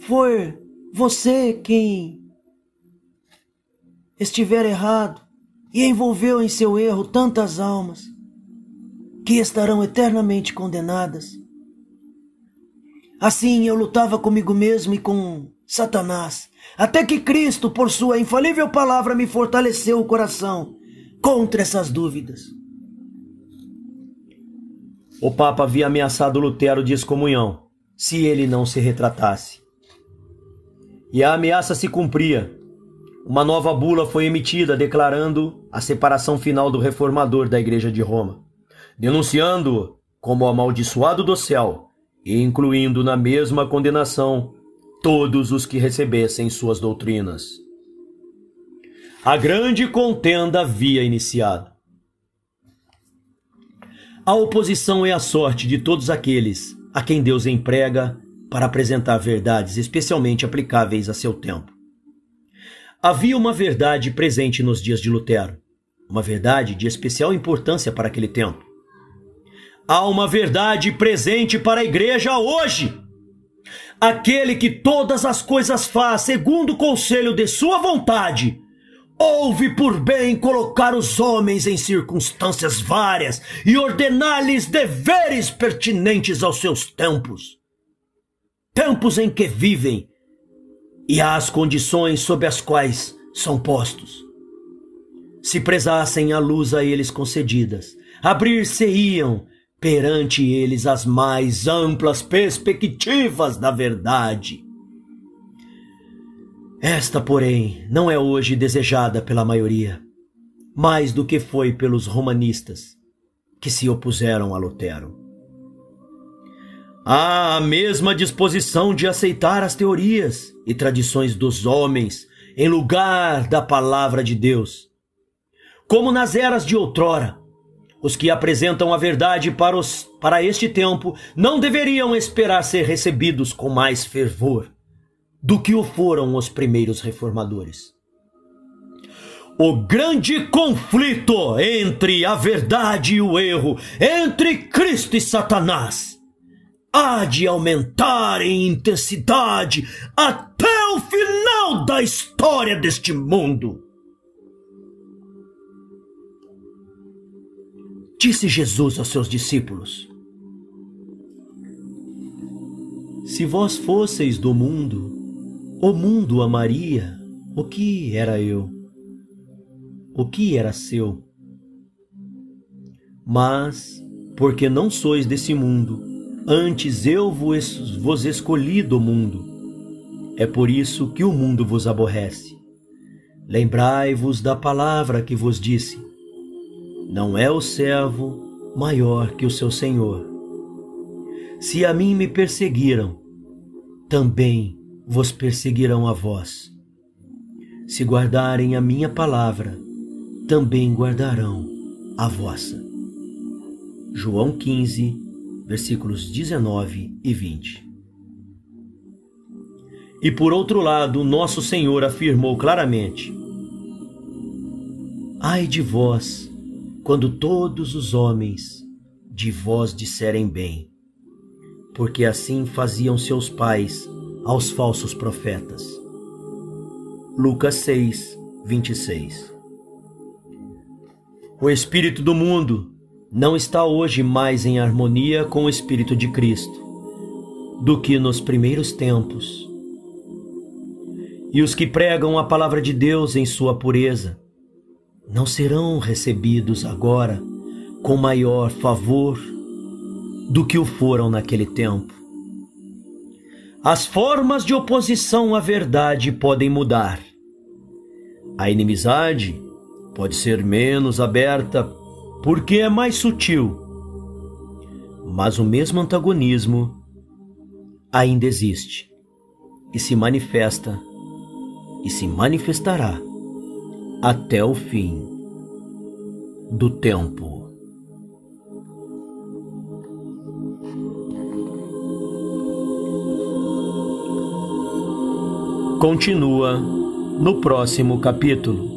foi você quem estiver errado e envolveu em seu erro tantas almas? que estarão eternamente condenadas. Assim eu lutava comigo mesmo e com Satanás, até que Cristo, por sua infalível palavra, me fortaleceu o coração contra essas dúvidas. O Papa havia ameaçado Lutero de excomunhão se ele não se retratasse. E a ameaça se cumpria. Uma nova bula foi emitida declarando a separação final do reformador da Igreja de Roma denunciando como amaldiçoado do céu, e incluindo na mesma condenação todos os que recebessem suas doutrinas. A grande contenda havia iniciado. A oposição é a sorte de todos aqueles a quem Deus emprega para apresentar verdades especialmente aplicáveis a seu tempo. Havia uma verdade presente nos dias de Lutero, uma verdade de especial importância para aquele tempo. Há uma verdade presente para a igreja hoje. Aquele que todas as coisas faz segundo o conselho de sua vontade, houve por bem colocar os homens em circunstâncias várias e ordenar-lhes deveres pertinentes aos seus tempos. Tempos em que vivem e às condições sob as quais são postos. Se prezassem a luz a eles concedidas, abrir-se-iam perante eles as mais amplas perspectivas da verdade. Esta, porém, não é hoje desejada pela maioria, mais do que foi pelos romanistas que se opuseram a Lutero. Há a mesma disposição de aceitar as teorias e tradições dos homens em lugar da palavra de Deus. Como nas eras de outrora, os que apresentam a verdade para, os, para este tempo não deveriam esperar ser recebidos com mais fervor do que o foram os primeiros reformadores. O grande conflito entre a verdade e o erro, entre Cristo e Satanás, há de aumentar em intensidade até o final da história deste mundo. Disse Jesus aos seus discípulos: Se vós fosseis do mundo, o mundo amaria o que era eu, o que era seu. Mas, porque não sois desse mundo, antes eu vos, vos escolhi do mundo. É por isso que o mundo vos aborrece. Lembrai-vos da palavra que vos disse: não é o servo maior que o seu senhor. Se a mim me perseguiram, também vos perseguirão a vós. Se guardarem a minha palavra, também guardarão a vossa. João 15, versículos 19 e 20. E por outro lado, nosso Senhor afirmou claramente: Ai de vós, quando todos os homens de vós disserem bem, porque assim faziam seus pais aos falsos profetas. Lucas 6, 26 O espírito do mundo não está hoje mais em harmonia com o espírito de Cristo do que nos primeiros tempos. E os que pregam a palavra de Deus em sua pureza não serão recebidos agora com maior favor do que o foram naquele tempo. As formas de oposição à verdade podem mudar. A inimizade pode ser menos aberta porque é mais sutil, mas o mesmo antagonismo ainda existe e se manifesta e se manifestará até o fim do tempo. Continua no próximo capítulo.